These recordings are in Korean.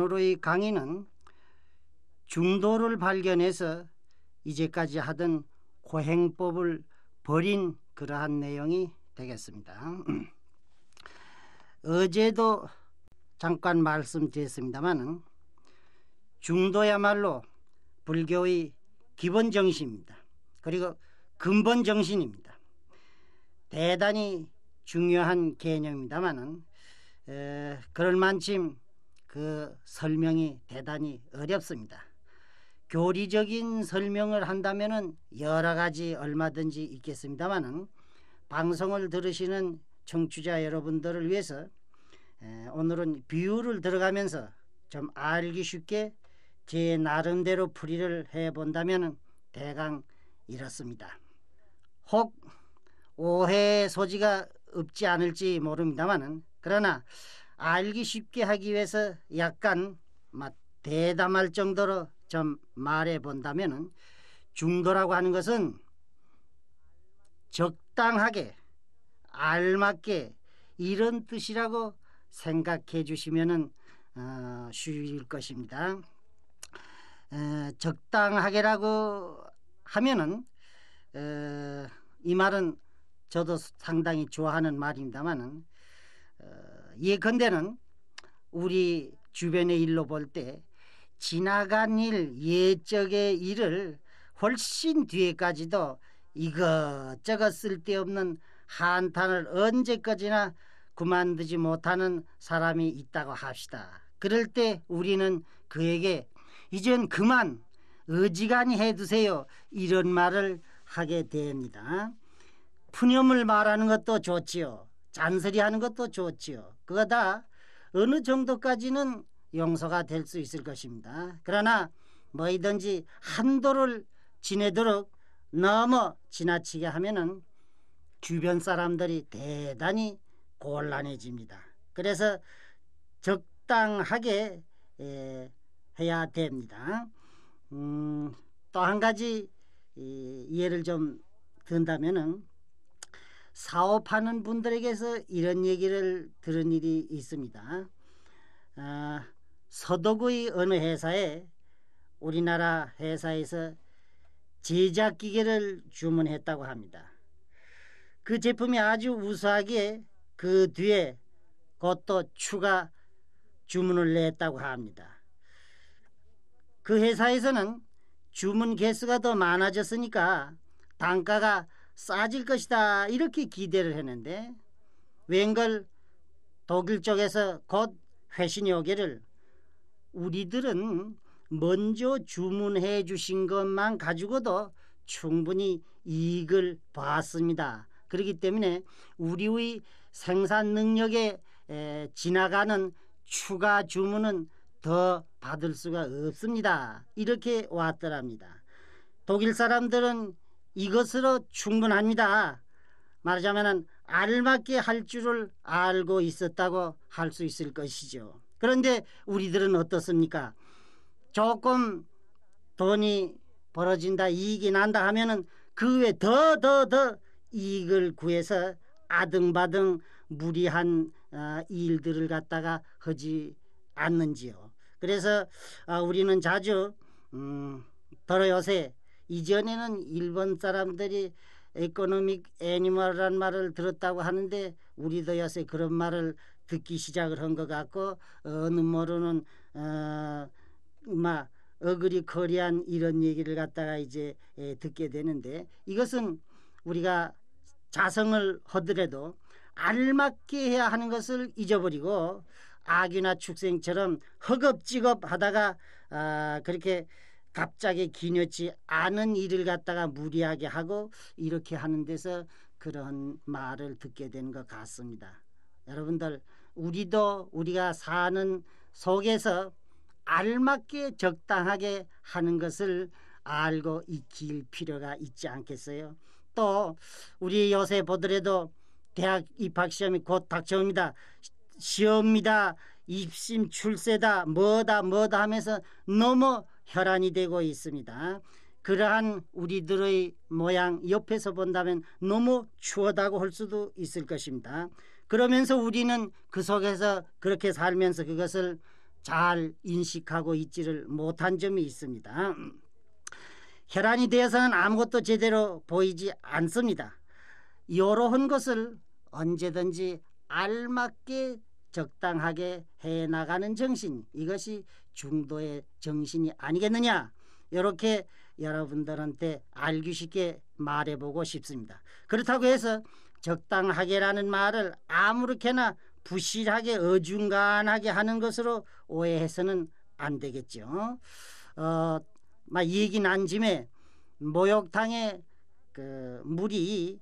오늘의 강의는 중도를 발견해서 이제까지 하던 고행법을 버린 그러한 내용이 되겠습니다. 어제도 잠깐 말씀드렸습니다만 중도야말로 불교의 기본 정신입니다. 그리고 근본 정신입니다. 대단히 중요한 개념입니다만 그럴 만큼 그 설명이 대단히 어렵습니다. 교리적인 설명을 한다면 여러 가지 얼마든지 있겠습니다만 방송을 들으시는 청취자 여러분들을 위해서 오늘은 비유를 들어가면서 좀 알기 쉽게 제 나름대로 풀이를 해본다면 대강 이렇습니다. 혹 오해 소지가 없지 않을지 모릅니다만 그러나 알기 쉽게 하기 위해서 약간 막 대담할 정도로 좀 말해본다면 은 중도라고 하는 것은 적당하게 알맞게 이런 뜻이라고 생각해 주시면 어, 쉬울 것입니다. 에, 어, 적당하게라고 하면은 에, 어, 이 말은 저도 상당히 좋아하는 말입니다만은 예컨대는 우리 주변의 일로 볼 때 지나간 일, 예적의 일을 훨씬 뒤에까지도 이것저것 쓸데없는 한탄을 언제까지나 그만두지 못하는 사람이 있다고 합시다. 그럴 때 우리는 그에게 이젠 그만 어지간히 해두세요. 이런 말을 하게 됩니다. 푸념을 말하는 것도 좋지요. 잔소리하는 것도 좋지요. 그거다 어느 정도까지는 용서가 될 수 있을 것입니다. 그러나 뭐이든지 한도를 지내도록 넘어 지나치게 하면은 주변 사람들이 대단히 곤란해집니다. 그래서 적당하게 에, 해야 됩니다. 음, 또 한 가지 이, 예를 좀 든다면은 사업하는 분들에게서 이런 얘기를 들은 일이 있습니다. 어, 서독의 어느 회사에 우리나라 회사에서 제작 기계를 주문했다고 합니다. 그 제품이 아주 우수하기에 그 뒤에 그것도 추가 주문을 냈다고 합니다. 그 회사에서는 주문 개수가 더 많아졌으니까 단가가 싸질 것이다 이렇게 기대를 했는데 웬걸 독일 쪽에서 곧 회신이 오기를 우리들은 먼저 주문해 주신 것만 가지고도 충분히 이익을 봤습니다. 그렇기 때문에 우리의 생산 능력에 지나가는 추가 주문은 더 받을 수가 없습니다. 이렇게 왔더랍니다. 독일 사람들은 이것으로 충분합니다. 말하자면 알맞게 할 줄을 알고 있었다고 할 수 있을 것이죠. 그런데 우리들은 어떻습니까? 조금 돈이 벌어진다, 이익이 난다 하면은 그 외더더 더 이익을 구해서 아등바등 무리한 어, 일들을 갖다가 하지 않는지요. 그래서 어, 우리는 자주 음, 더러 요새 이전에는 일본 사람들이 에코노믹 애니멀이 말을 들었다고 하는데 우리도 요새 그런 말을 듣기 시작을 한 것 같고 어느 모르는 어막 어그리 거리한 이런 얘기를 갖다가 이제 에, 듣게 되는데 이것은 우리가 자성을 하더라도 알맞게 해야 하는 것을 잊어버리고 아기나 축생처럼 허겁지겁 하다가 아 그렇게 갑자기 기녀치 않은 일을 갖다가 무리하게 하고 이렇게 하는 데서 그런 말을 듣게 된 것 같습니다. 여러분들 우리도 우리가 사는 속에서 알맞게 적당하게 하는 것을 알고 익힐 필요가 있지 않겠어요? 또 우리 요새 보더라도 대학 입학 시험이 곧 닥쳐옵니다. 시험이다, 입심 출세다, 뭐다 뭐다 하면서 너무 혈안이 되고 있습니다. 그러한 우리들의 모양 옆에서 본다면 너무 추하다고 할 수도 있을 것입니다. 그러면서 우리는 그 속에서 그렇게 살면서 그것을 잘 인식하고 있지를 못한 점이 있습니다. 혈안이 되어서는 아무것도 제대로 보이지 않습니다. 이러한 것을 언제든지 알맞게 적당하게 해나가는 정신 이것이 중도의 정신이 아니겠느냐 이렇게 여러분들한테 알기 쉽게 말해보고 싶습니다. 그렇다고 해서 적당하게라는 말을 아무렇게나 부실하게 어중간하게 하는 것으로 오해해서는 안 되겠죠. 어, 막 얘기 난 짐에 모욕탕에그 물이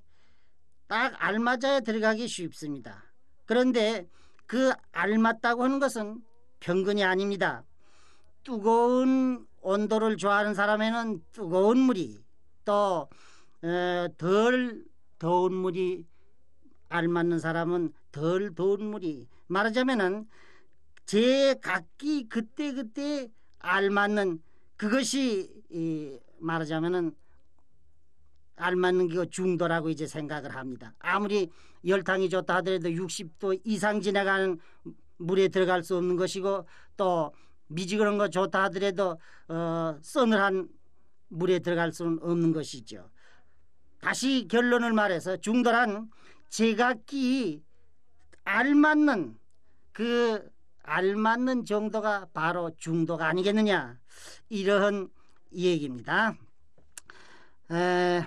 딱 알맞아야 들어가기 쉽습니다. 그런데 그 알맞다고 하는 것은 병근이 아닙니다. 뜨거운 온도를 좋아하는 사람에는 뜨거운 물이 또 덜 더운 물이 알맞는 사람은 덜 더운 물이 말하자면은 제 각기 그때 그때 알맞는 그것이 이 말하자면은 알맞는 게 중도라고 이제 생각을 합니다. 아무리 열탕이 좋다 하더라도 60도 이상 지나가는 물에 들어갈 수 없는 것이고 또 미지근한 거 좋다 하더라도 어, 서늘한 물에 들어갈 수는 없는 것이죠. 다시 결론을 말해서 중도란 제각기 알맞는 그 알맞는 정도가 바로 중도가 아니겠느냐 이런 얘기입니다. 에,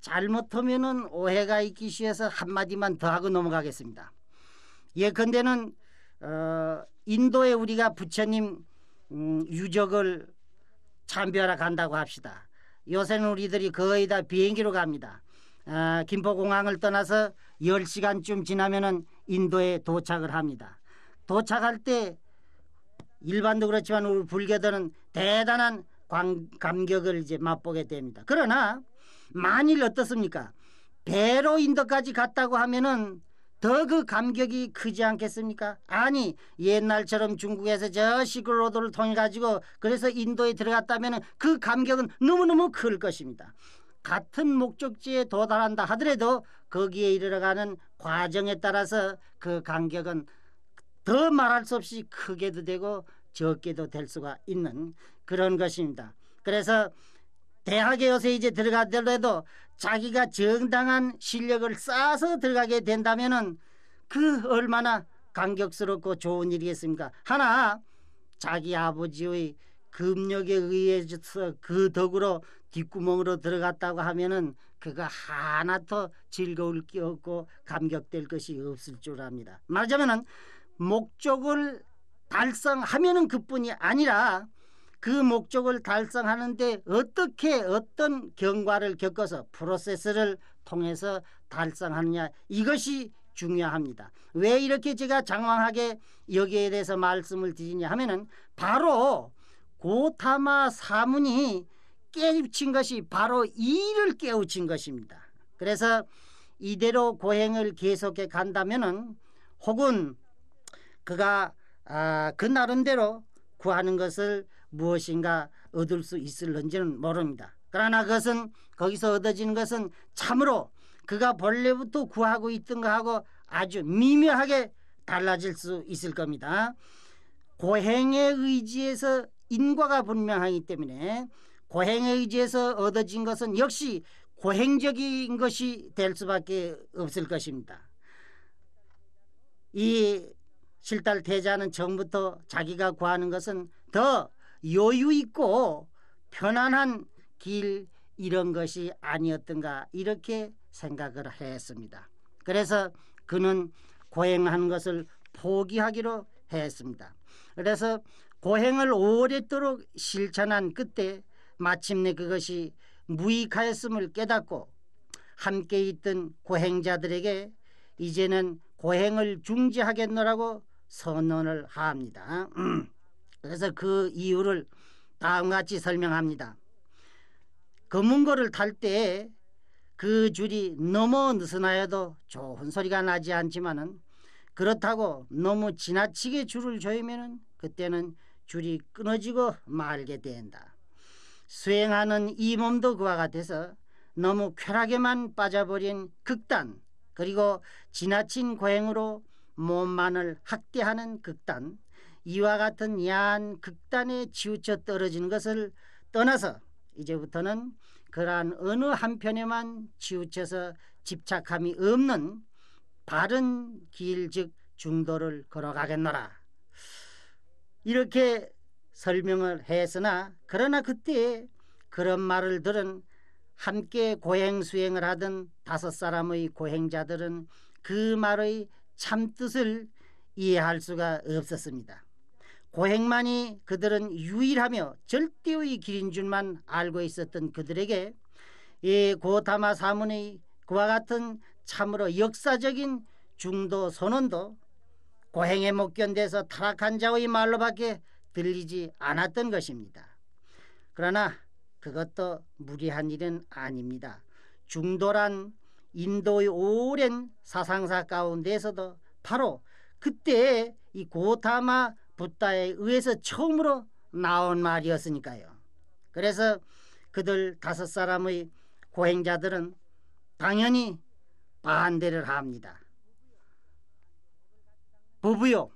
잘못하면 오해가 있기 쉬워서 한마디만 더 하고 넘어가겠습니다. 예컨대는 어, 인도에 우리가 부처님 음, 유적을 참배하러 간다고 합시다. 요새는 우리들이 거의 다 비행기로 갑니다. 어, 김포공항을 떠나서 10시간쯤 지나면은 인도에 도착을 합니다. 도착할 때 일반도 그렇지만 우리 불교들은 대단한 광, 감격을 이제 맛보게 됩니다. 그러나 만일 어떻습니까? 배로 인도까지 갔다고 하면은 더그 감격이 크지 않겠습니까? 아니 옛날처럼 중국에서 저 시글로드를 통해 가지고 그래서 인도에 들어갔다면 그 감격은 너무너무 클 것입니다. 같은 목적지에 도달한다 하더라도 거기에 이르러가는 과정에 따라서 그 간격은 더 말할 수 없이 크게도 되고 적게도 될 수가 있는 그런 것입니다. 그래서 대학에 요새 이제 들어가더라도 자기가 정당한 실력을 쌓아서 들어가게 된다면은 그 얼마나 감격스럽고 좋은 일이겠습니까? 하나 자기 아버지의 금력에 의해서 그 덕으로 뒷구멍으로 들어갔다고 하면은 그거 하나더 즐거울 게 없고 감격될 것이 없을 줄 압니다. 말하자면은 목적을 달성하면은 그뿐이 아니라 그 목적을 달성하는데 어떻게 어떤 경과를 겪어서 프로세스를 통해서 달성하느냐 이것이 중요합니다. 왜 이렇게 제가 장황하게 여기에 대해서 말씀을 드리냐 하면은 바로 고타마 사문이 깨우친 것이 바로 이를 깨우친 것입니다. 그래서 이대로 고행을 계속해 간다면은 혹은 그가 아, 그 나름대로 구하는 것을 무엇인가 얻을 수 있을런지는 모릅니다. 그러나 그것은 거기서 얻어지는 것은 참으로 그가 본래부터 구하고 있던 것하고 아주 미묘하게 달라질 수 있을 겁니다. 고행의 의지에서 인과가 분명하기 때문에 고행의 의지에서 얻어진 것은 역시 고행적인 것이 될 수밖에 없을 것입니다. 이 실달 대자는 처음부터 자기가 구하는 것은 더 여유 있고 편안한 길 이런 것이 아니었던가 이렇게 생각을 했습니다. 그래서 그는 고행한 것을 포기하기로 했습니다. 그래서 고행을 오래도록 실천한 그때 마침내 그것이 무익하였음을 깨닫고 함께 있던 고행자들에게 이제는 고행을 중지하겠노라고 선언을 합니다. 음. 그래서 그 이유를 다음같이 과 설명합니다. 검은고를 탈때그 줄이 너무 느슨하여도 좋은 소리가 나지 않지만은 그렇다고 너무 지나치게 줄을 조이면은 그때는 줄이 끊어지고 말게 된다. 수행하는 이 몸도 그와 같아서 너무 쾌락에만 빠져버린 극단 그리고 지나친 고행으로 몸만을 학대하는 극단 이와 같은 야한 극단에 치우쳐 떨어지는 것을 떠나서 이제부터는 그러한 어느 한편에만 치우쳐서 집착함이 없는 바른 길 즉 중도를 걸어가겠노라. 이렇게 설명을 했으나 그러나 그때 그런 말을 들은 함께 고행 수행을 하던 다섯 사람의 고행자들은 그 말의 참뜻을 이해할 수가 없었습니다. 고행만이 그들은 유일하며 절대의 길인 줄만 알고 있었던 그들에게 이 고타마 사문의 그와 같은 참으로 역사적인 중도 선언도 고행에 못 견뎌서 타락한 자의 말로밖에 들리지 않았던 것입니다. 그러나 그것도 무리한 일은 아닙니다. 중도란 인도의 오랜 사상사 가운데서도 바로 그때의 이 고타마 붓다에 의해서 처음으로 나온 말이었으니까요. 그래서 그들 다섯 사람의 고행자들은 당연히 반대를 합니다. 부부요.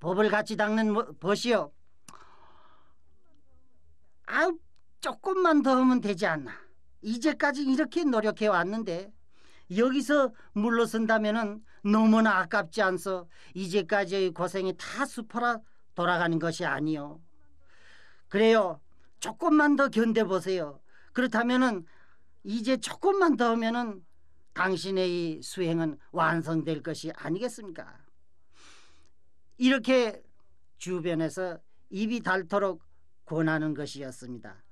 법을 같이 닦는 벗이요. 아, 조금만 더 하면 되지 않나. 이제까지 이렇게 노력해 왔는데 여기서 물러선다면은 너무나 아깝지 않소. 이제까지의 고생이 다 수포라 돌아가는 것이 아니요. 그래요. 조금만 더 견뎌보세요. 그렇다면은 이제 조금만 더 하면은 당신의 수행은 완성될 것이 아니겠습니까? 이렇게 주변에서 입이 닳도록 권하는 것이었습니다.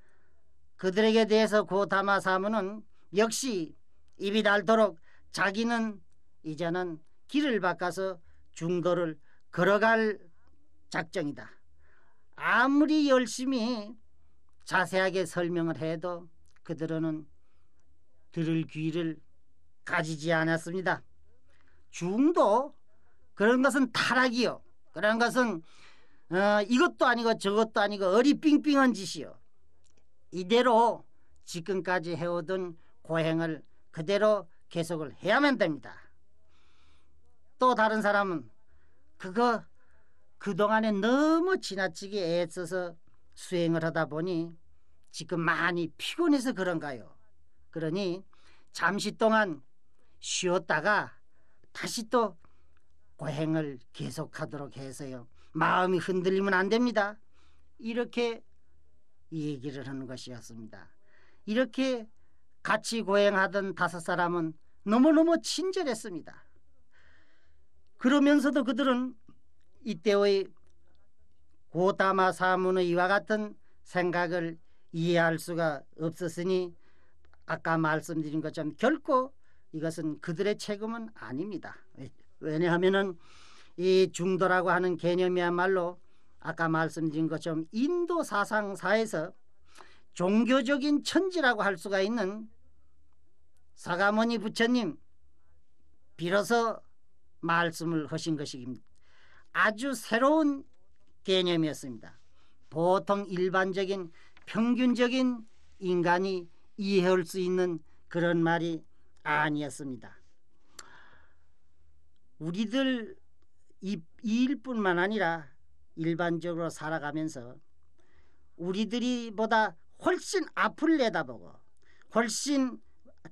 그들에게 대해서 고타마 사무는 역시 입이 닳도록 자기는 이제는 길을 바꿔서 중도를 걸어갈 작정이다. 아무리 열심히 자세하게 설명을 해도 그들은 들을 귀를 가지지 않았습니다. 중도 그런 것은 타락이요. 그런 것은 어, 이것도 아니고 저것도 아니고 어리삥삥한 짓이요. 이대로 지금까지 해오던 고행을 그대로 계속을 해야만 됩니다. 또 다른 사람은 그거 그동안에 너무 지나치게 애써서 수행을 하다 보니 지금 많이 피곤해서 그런가요? 그러니 잠시 동안 쉬었다가 다시 또 고행을 계속하도록 해서요. 마음이 흔들리면 안 됩니다. 이렇게 얘기를 하는 것이었습니다. 이렇게 같이 고행하던 다섯 사람은 너무너무 친절했습니다. 그러면서도 그들은 이때의 고다마 사문의 이와 같은 생각을 이해할 수가 없었으니 아까 말씀드린 것처럼 결코 이것은 그들의 책임은 아닙니다. 왜냐하면은 이 중도라고 하는 개념이야말로 아까 말씀드린 것처럼 인도 사상사에서 종교적인 천지라고 할 수가 있는 사가모니 부처님 비로소 말씀을 하신 것이입니다. 아주 새로운 개념이었습니다. 보통 일반적인 평균적인 인간이 이해할 수 있는 그런 말이 아니었습니다. 우리들 이, 이 일뿐만 아니라 일반적으로 살아가면서 우리들이 보다 훨씬 앞을 내다보고 훨씬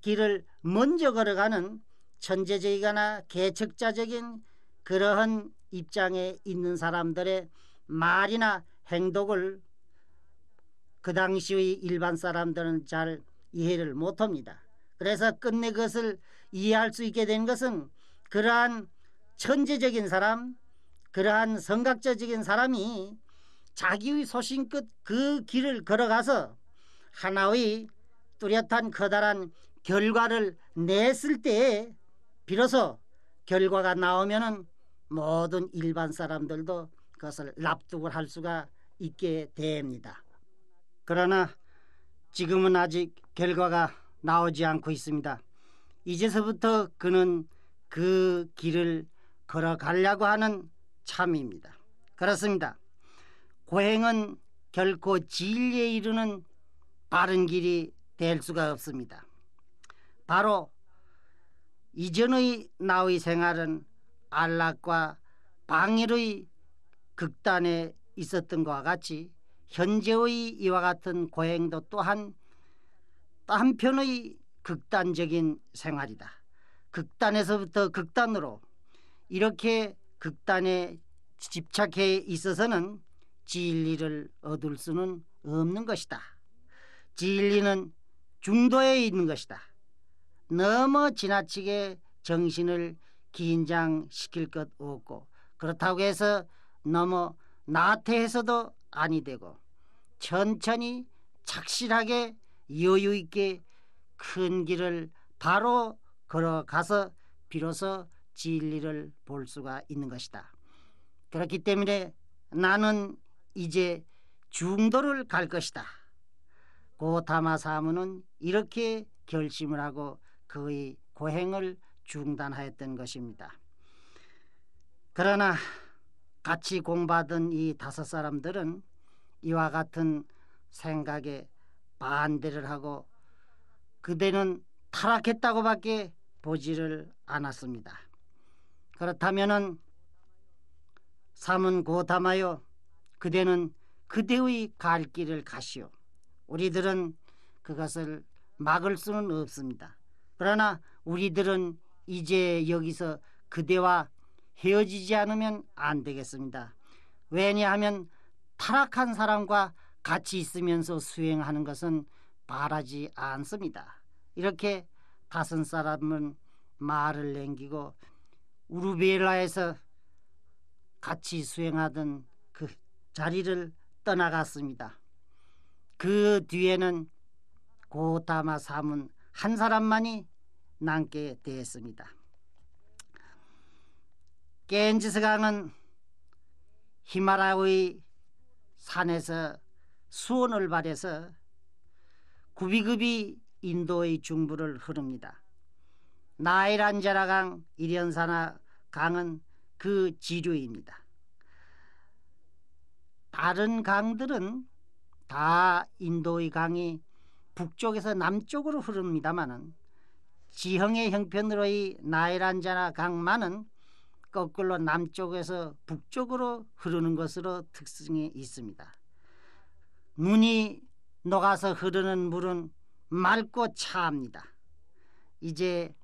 길을 먼저 걸어가는 천재적이거나 개척자적인 그러한 입장에 있는 사람들의 말이나 행동을 그 당시의 일반 사람들은 잘 이해를 못합니다. 그래서 끝내 그것을 이해할 수 있게 된 것은 그러한 천재적인 사람, 그러한 성각자적인 사람이 자기의 소신끝 그 길을 걸어가서 하나의 뚜렷한 커다란 결과를 냈을 때에 비로소 결과가 나오면은 모든 일반 사람들도 그것을 납득을 할 수가 있게 됩니다. 그러나 지금은 아직 결과가 나오지 않고 있습니다. 이제서부터 그는 그 길을 걸어가려고 하는 참입니다. 그렇습니다. 고행은 결코 진리에 이르는 바른 길이 될 수가 없습니다. 바로 이전의 나의 생활은 안락과 방일의 극단에 있었던 것과 같이 현재의 이와 같은 고행도 또한 한편의 극단적인 생활이다. 극단에서부터 극단으로 이렇게 극단에 집착해 있어서는 진리를 얻을 수는 없는 것이다. 진리는 중도에 있는 것이다. 너무 지나치게 정신을 긴장시킬 것 없고 그렇다고 해서 너무 나태해서도 아니 되고 천천히 착실하게 여유 있게 큰 길을 바로 걸어가서 비로소 진리를 볼 수가 있는 것이다. 그렇기 때문에 나는 이제 중도를 갈 것이다. 고타마 사무는 이렇게 결심을 하고 그의 고행을 중단하였던 것입니다. 그러나 같이 공받은 이 다섯 사람들은 이와 같은 생각에 반대를 하고 그대는 타락했다고밖에 보지를 않았습니다. 그렇다면은 삼은 고담하여 그대는 그대의 갈 길을 가시오. 우리들은 그것을 막을 수는 없습니다. 그러나 우리들은 이제 여기서 그대와 헤어지지 않으면 안 되겠습니다. 왜냐하면 타락한 사람과 같이 있으면서 수행하는 것은 바라지 않습니다. 이렇게 다섯 사람은 말을 남기고 우르베일라에서 같이 수행하던 그 자리를 떠나갔습니다. 그 뒤에는 고타마 사문 한 사람만이 남게 되었습니다. 겐지스강은 히마라의 산에서 수원을 발해서 구비급이 인도의 중부를 흐릅니다. 나일란제라강 이련산하 강은 그 지류입니다. 다른 강들은 다 인도의 강이 북쪽에서 남쪽으로 흐릅니다마는 지형의 형편으로의 나일안자나 강만은 거꾸로 남쪽에서 북쪽으로 흐르는 것으로 특성이 있습니다. 눈이 녹아서 흐르는 물은 맑고 차합니다. 이제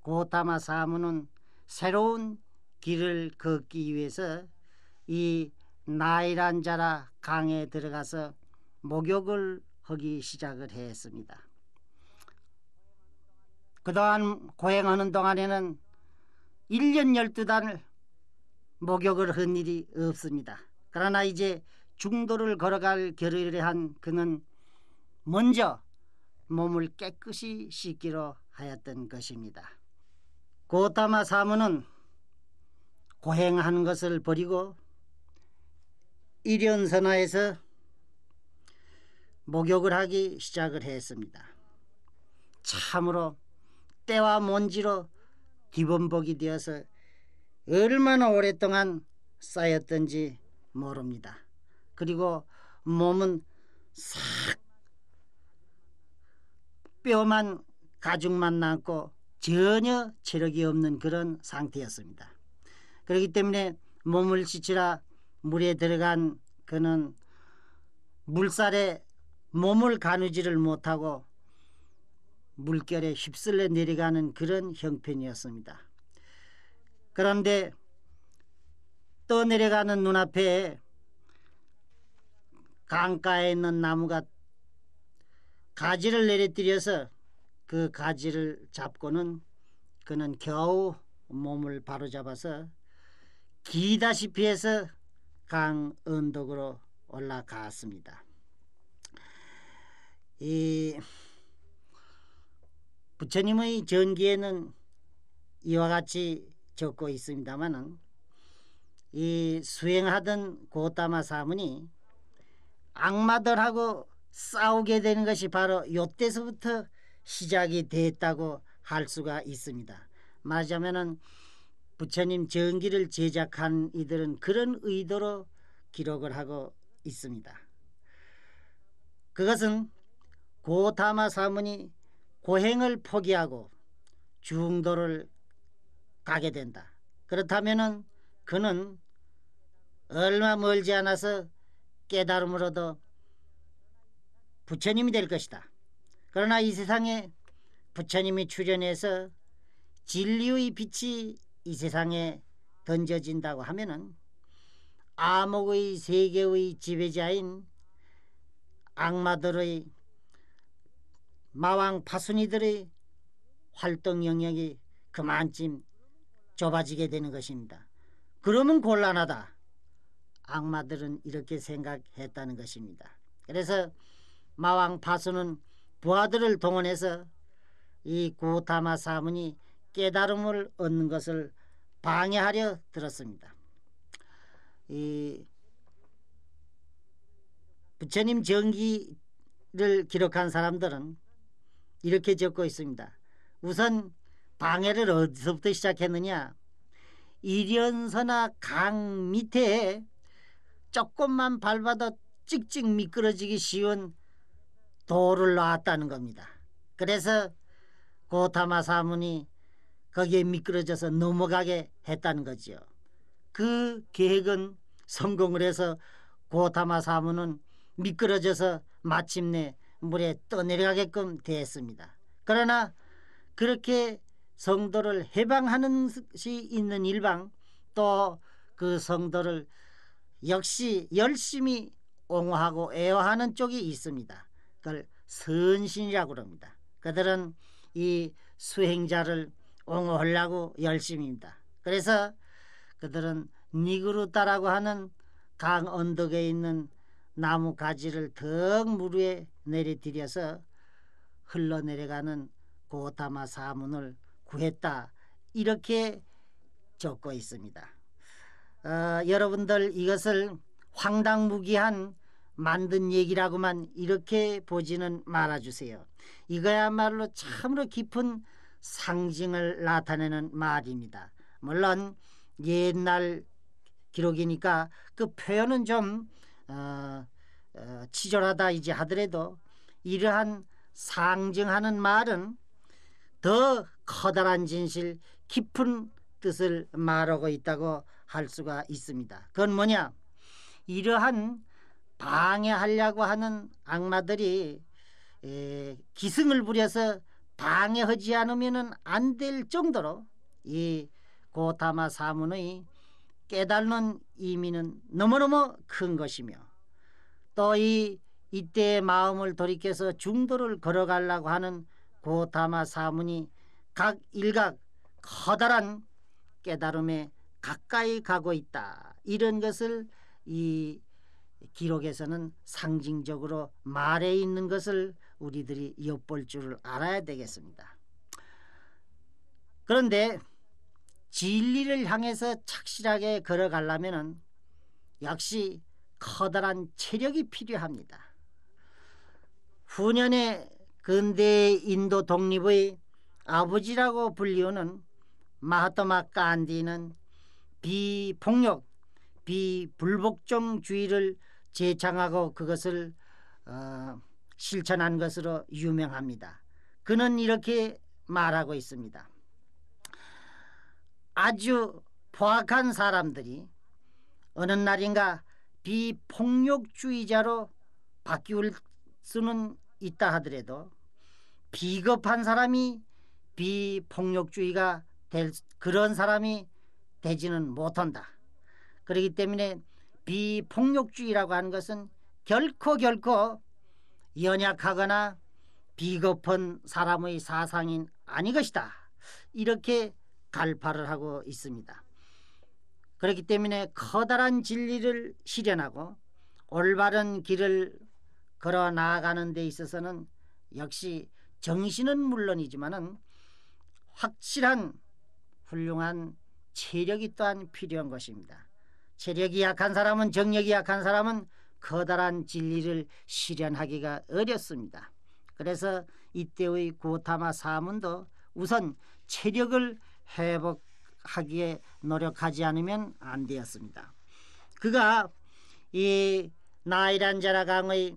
고타마 사무는 새로운 길을 걷기 위해서 이 나이란자라 강에 들어가서 목욕을 허기 시작을 했습니다. 그동안 고행하는 동안에는 1년 12단을 목욕을 한 일이 없습니다. 그러나 이제 중도를 걸어갈 결의를 한 그는 먼저 몸을 깨끗이 씻기로 하였던 것입니다. 고타마 사무는 고행하는 것을 버리고 일연선화에서 목욕을 하기 시작을 했습니다. 참으로 때와 먼지로 기본복이 되어서 얼마나 오랫동안 쌓였던지 모릅니다. 그리고 몸은 싹 뼈만 가죽만 남고 전혀 체력이 없는 그런 상태였습니다. 그렇기 때문에 몸을 씻으라 물에 들어간 그는 물살에 몸을 가누지를 못하고 물결에 휩쓸려 내려가는 그런 형편이었습니다. 그런데 또 내려가는 눈앞에 강가에 있는 나무가 가지를 내려뜨려서 그 가지를 잡고는 그는 겨우 몸을 바로잡아서 기다시피 해서 강 언덕으로 올라갔습니다. 이 부처님의 전기에는 이와 같이 적고 있습니다만은 이 수행하던 고타마 사문이 악마들하고 싸우게 되는 것이 바로 요때서부터 시작이 됐다고 할 수가 있습니다. 말하자면은 부처님 전기를 제작한 이들은 그런 의도로 기록을 하고 있습니다. 그것은 고타마 사문이 고행을 포기하고 중도를 가게 된다. 그렇다면은 그는 얼마 멀지 않아서 깨달음을 얻어 부처님이 될 것이다. 그러나 이 세상에 부처님이 출현해서 진리의 빛이 이 세상에 던져진다고 하면은 암흑의 세계의 지배자인 악마들의 마왕 파순이들의 활동 영역이 그만쯤 좁아지게 되는 것입니다. 그러면 곤란하다. 악마들은 이렇게 생각했다는 것입니다. 그래서 마왕 파수는 부하들을 동원해서 이 고타마 사문이 깨달음을 얻는 것을 방해하려 들었습니다. 이 부처님 정기를 기록한 사람들은 이렇게 적고 있습니다. 우선 방해를 어디서부터 시작했느냐? 일연서나 강 밑에 조금만 밟아도 찍찍 미끄러지기 쉬운 돌을 놨다는 겁니다. 그래서 고타마 사문이 거기에 미끄러져서 넘어가게 했다는 거지요. 그 계획은 성공을 해서 고타마 사문은 미끄러져서 마침내 물에 떠내려가게끔 되었습니다. 그러나 그렇게 성도를 해방하는 것이 있는 일방 또 그 성도를 역시 열심히 옹호하고 애호하는 쪽이 있습니다. 그걸 선신이라고 그럽니다. 그들은 이 수행자를 옹호하려고 열심입니다. 그래서 그들은 니그루타라고 하는 강 언덕에 있는 나무 가지를 덕 무르에 내려들여서 흘러내려가는 고타마 사문을 구했다 이렇게 적고 있습니다. 어, 여러분들 이것을 황당무기한 만든 얘기라고만 이렇게 보지는 말아주세요. 이거야말로 참으로 깊은 상징을 나타내는 말입니다. 물론 옛날 기록이니까 그 표현은 좀 어, 어, 치졸하다 이제 하더라도 이러한 상징하는 말은 더 커다란 진실, 깊은 뜻을 말하고 있다고 할 수가 있습니다. 그건 뭐냐? 이러한 방해하려고 하는 악마들이 에, 기승을 부려서 방해하지 않으면 안 될 정도로 이 고타마 사문의 깨달는 의미는 너무너무 큰 것이며 또 이 이때의 마음을 돌이켜서 중도를 걸어가려고 하는 고타마 사문이 각 일각 커다란 깨달음에 가까이 가고 있다 이런 것을 이 기록에서는 상징적으로 말에 있는 것을 우리들이 엿볼 줄을 알아야 되겠습니다. 그런데 진리를 향해서 착실하게 걸어가려면 역시 커다란 체력이 필요합니다. 후년에 근대 인도 독립의 아버지라고 불리우는 마하토마 깐디는 비폭력, 비불복종주의를 제창하고 그것을 어, 실천한 것으로 유명합니다. 그는 이렇게 말하고 있습니다. 아주 포악한 사람들이 어느 날인가 비폭력주의자로 바뀔 수는 있다 하더라도 비겁한 사람이 비폭력주의가 될 그런 사람이 되지는 못한다. 그렇기 때문에 비폭력주의라고 하는 것은 결코 결코 연약하거나 비겁한 사람의 사상인 아니 것이다. 이렇게 갈파를 하고 있습니다. 그렇기 때문에 커다란 진리를 실현하고 올바른 길을 걸어 나아가는 데 있어서는 역시 정신은 물론이지만은 확실한 훌륭한 체력이 또한 필요한 것입니다. 체력이 약한 사람은 정력이 약한 사람은 커다란 진리를 실현하기가 어렵습니다. 그래서 이때의 고타마 사문도 우선 체력을 회복하기에 노력하지 않으면 안 되었습니다. 그가 이 나이란 자라 강의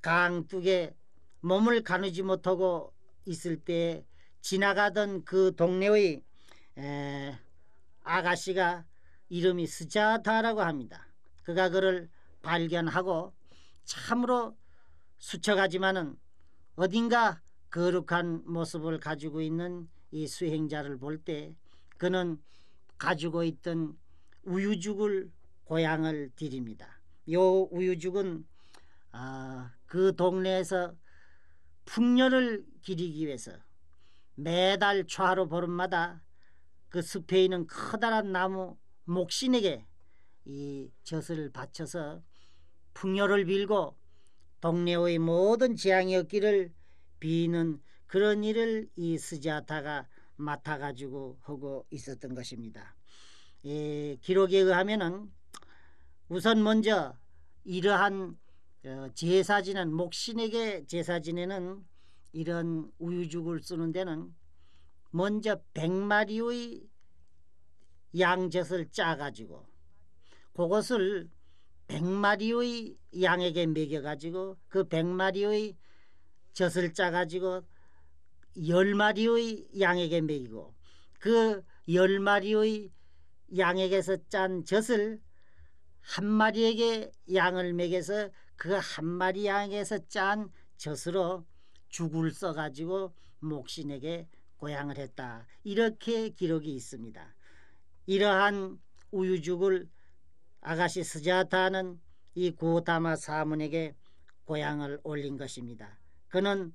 강둑에 몸을 가누지 못하고 있을 때 지나가던 그 동네의 에, 아가씨가 이름이 스자다라고 합니다. 그가 그를 발견하고 참으로 수척하지만은 어딘가 거룩한 모습을 가지고 있는 이 수행자를 볼 때 그는 가지고 있던 우유죽을 고향을 드립니다. 요 우유죽은 아, 그 동네에서 풍년을 기리기 위해서 매달 초하루 보름마다 그 숲에 있는 커다란 나무 목신에게 이 젖을 바쳐서 풍요를 빌고 동네의 모든 재앙이 없기를 비는 그런 일을 이 스자타가 맡아가지고 하고 있었던 것입니다. 예, 기록에 의하면은 우선 먼저 이러한 어, 제사 지낸 목신에게 제사 지내는 이런 우유죽을 쓰는 데는 먼저 백마리의 양젖을 짜가지고 그것을 백마리의 양에게 먹여가지고 그 백마리의 젖을 짜가지고 열마리의 양에게 매이고 그 열마리의 양에게서 짠 젖을 한 마리에게 양을 매겨서그 한 마리 양에게서 짠 젖으로 죽을 써가지고 목신에게 고향을 했다. 이렇게 기록이 있습니다. 이러한 우유죽을 아가씨 스자타는 이 고다마 사문에게 고향을 올린 것입니다. 그는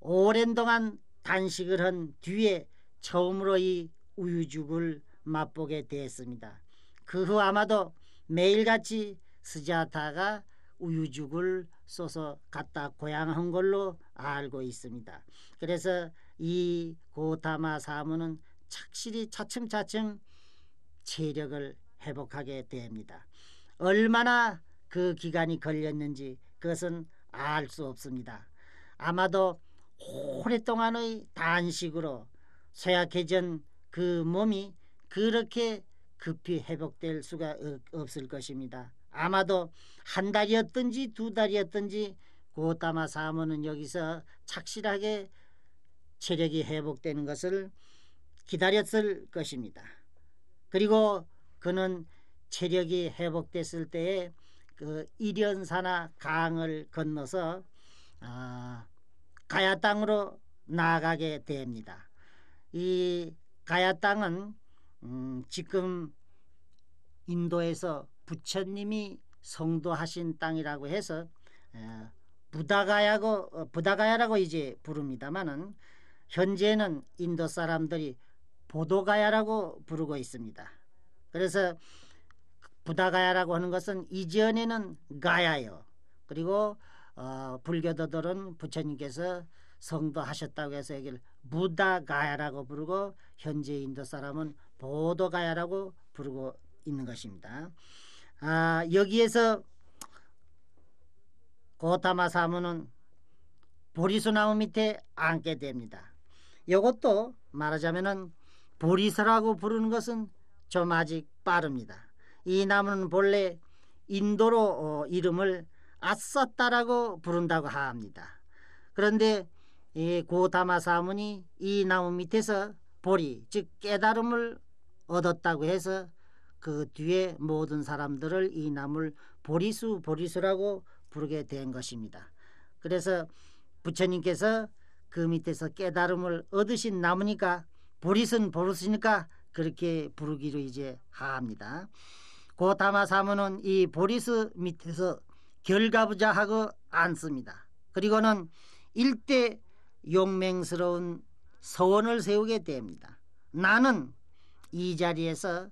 오랜 동안 단식을 한 뒤에 처음으로 이 우유죽을 맛보게 되었습니다. 그 후 아마도 매일같이 스자타가 우유죽을 쏘서 갖다 고양한 걸로 알고 있습니다. 그래서 이 고타마 사무는 착실히 차츰차츰 체력을 회복하게 됩니다. 얼마나 그 기간이 걸렸는지 그것은 알 수 없습니다. 아마도 오랫동안의 단식으로 쇠약해진 그 몸이 그렇게 급히 회복될 수가 없을 것입니다. 아마도 한 달이었든지 두 달이었든지 고타마 사모는 여기서 착실하게 체력이 회복되는 것을 기다렸을 것입니다. 그리고 그는 체력이 회복됐을 때에 그 일연사나 강을 건너서 아, 가야 땅으로 나아가게 됩니다. 이 가야 땅은 음, 지금 인도에서 부처님이 성도하신 땅이라고 해서 에, 부다가야고 어, 부다가야라고 이제 부릅니다만은 현재는 인도 사람들이 보도가야라고 부르고 있습니다. 그래서 부다가야라고 하는 것은 이전에는 가야요. 그리고 어, 불교도들은 부처님께서 성도하셨다고 해서 얘기를 무다가야라고 부르고 현재 인도 사람은 보도가야라고 부르고 있는 것입니다. 아, 여기에서 고타마 사무는 보리수나무 밑에 앉게 됩니다. 이것도 말하자면 보리서라고 부르는 것은 좀 아직 빠릅니다. 이 나무는 본래 인도로 어, 이름을 아쌌다라고 부른다고 합니다. 그런데 이 고다마 사문이 이 나무 밑에서 보리 즉 깨달음을 얻었다고 해서 그 뒤에 모든 사람들을 이 나무를 보리수 보리수라고 부르게 된 것입니다. 그래서 부처님께서 그 밑에서 깨달음을 얻으신 나무니까 보리순 보리수니까 그렇게 부르기로 이제 합니다. 고타마 사문은 이 보리수 밑에서 결가부자하고 않습니다. 그리고는 일대 용맹스러운 서원을 세우게 됩니다. 나는 이 자리에서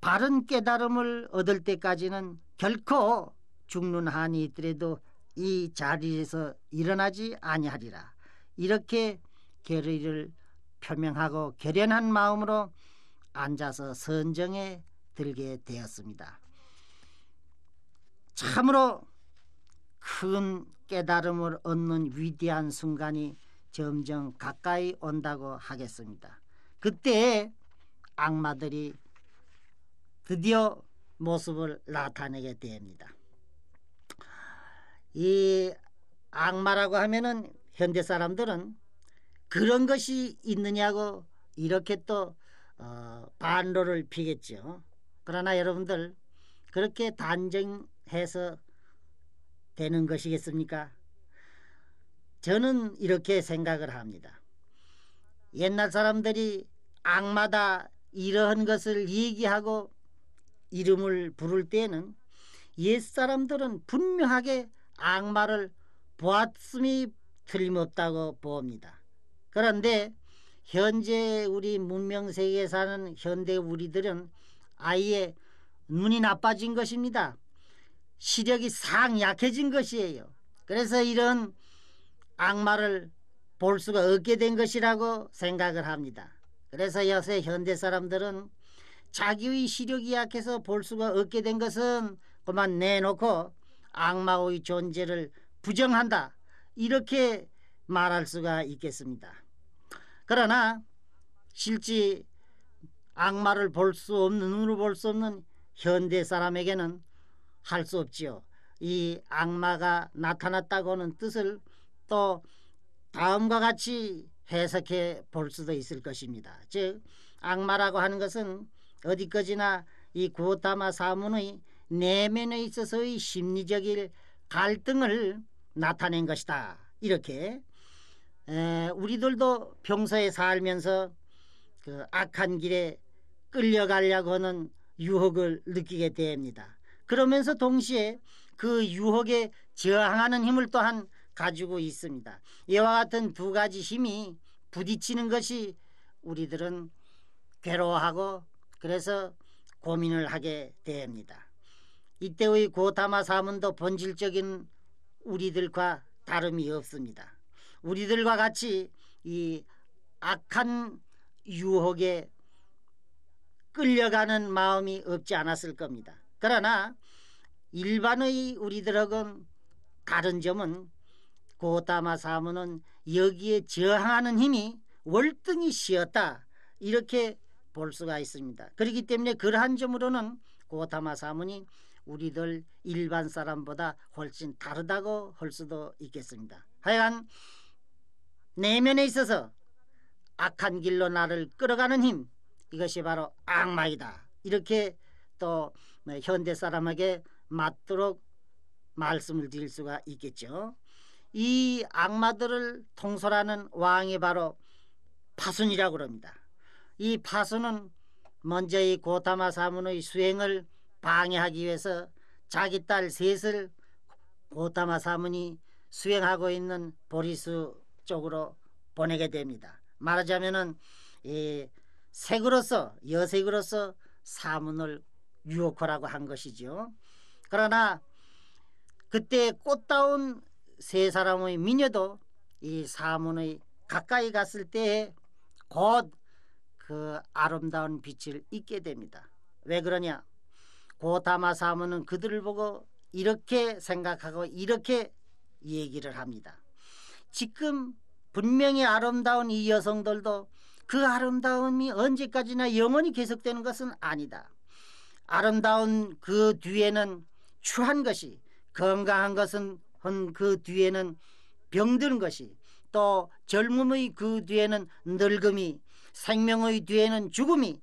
바른 깨달음을 얻을 때까지는 결코 죽는 한이 있더라도 이 자리에서 일어나지 아니하리라. 이렇게 결의를 표명하고 결연한 마음으로 앉아서 선정에 들게 되었습니다. 참으로 큰 깨달음을 얻는 위대한 순간이 점점 가까이 온다고 하겠습니다. 그때 악마들이 드디어 모습을 나타내게 됩니다. 이 악마라고 하면은 현대 사람들은 그런 것이 있느냐고 이렇게 또 어, 반로를 피겠죠. 그러나 여러분들 그렇게 단정 해서 되는 것이겠습니까? 저는 이렇게 생각을 합니다. 옛날 사람들이 악마다 이러한 것을 얘기하고 이름을 부를 때에는 옛 사람들은 분명하게 악마를 보았음이 틀림없다고 봅니다. 그런데 현재 우리 문명 세계에 사는 현대 우리들은 아예 눈이 나빠진 것입니다. 시력이 상 약해진 것이에요. 그래서 이런 악마를 볼 수가 없게 된 것이라고 생각을 합니다. 그래서 요새 현대 사람들은 자기의 시력이 약해서 볼 수가 없게 된 것은 그만 내놓고 악마의 존재를 부정한다. 이렇게 말할 수가 있겠습니다. 그러나 실제 악마를 볼 수 없는 눈으로 볼 수 없는 현대 사람에게는 할수 없지요. 이 악마가 나타났다고는 뜻을 또 다음과 같이 해석해 볼 수도 있을 것입니다. 즉 악마라고 하는 것은 어디까지나 이 구타마 사문의 내면에 있어서의 심리적인 갈등을 나타낸 것이다. 이렇게 에, 우리들도 평소에 살면서 그 악한 길에 끌려가려고 하는 유혹을 느끼게 됩니다. 그러면서 동시에 그 유혹에 저항하는 힘을 또한 가지고 있습니다. 이와 같은 두 가지 힘이 부딪히는 것이 우리들은 괴로워하고 그래서 고민을 하게 됩니다. 이때의 고타마 사문도 본질적인 우리들과 다름이 없습니다. 우리들과 같이 이 악한 유혹에 끌려가는 마음이 없지 않았을 겁니다. 그러나 일반의 우리들하고 다른 점은 고다마사문은 여기에 저항하는 힘이 월등히 쉬었다 이렇게 볼 수가 있습니다. 그렇기 때문에 그러한 점으로는 고타마 사문이 우리들 일반 사람보다 훨씬 다르다고 할 수도 있겠습니다. 하여간 내면에 있어서 악한 길로 나를 끌어가는 힘 이것이 바로 악마이다. 이렇게 또 네, 현대 사람에게 맞도록 말씀을 드릴 수가 있겠죠. 이 악마들을 통솔하는 왕이 바로 파순이라고 합니다. 이 파순은 먼저 이 고타마 사문의 수행을 방해하기 위해서 자기 딸 셋을 고타마 사문이 수행하고 있는 보리수 쪽으로 보내게 됩니다. 말하자면은 이 색으로서 여색으로서 사문을 유혹하라고 한 것이지요. 그러나 그때 꽃다운 세 사람의 미녀도 이 사문의 가까이 갔을 때에 곧 그 아름다운 빛을 잊게 됩니다. 왜 그러냐? 고다마 사문은 그들을 보고 이렇게 생각하고 이렇게 얘기를 합니다. 지금 분명히 아름다운 이 여성들도 그 아름다움이 언제까지나 영원히 계속되는 것은 아니다. 아름다운 그 뒤에는 추한 것이 건강한 것은 그 뒤에는 병든 것이 또 젊음의 그 뒤에는 늙음이 생명의 뒤에는 죽음이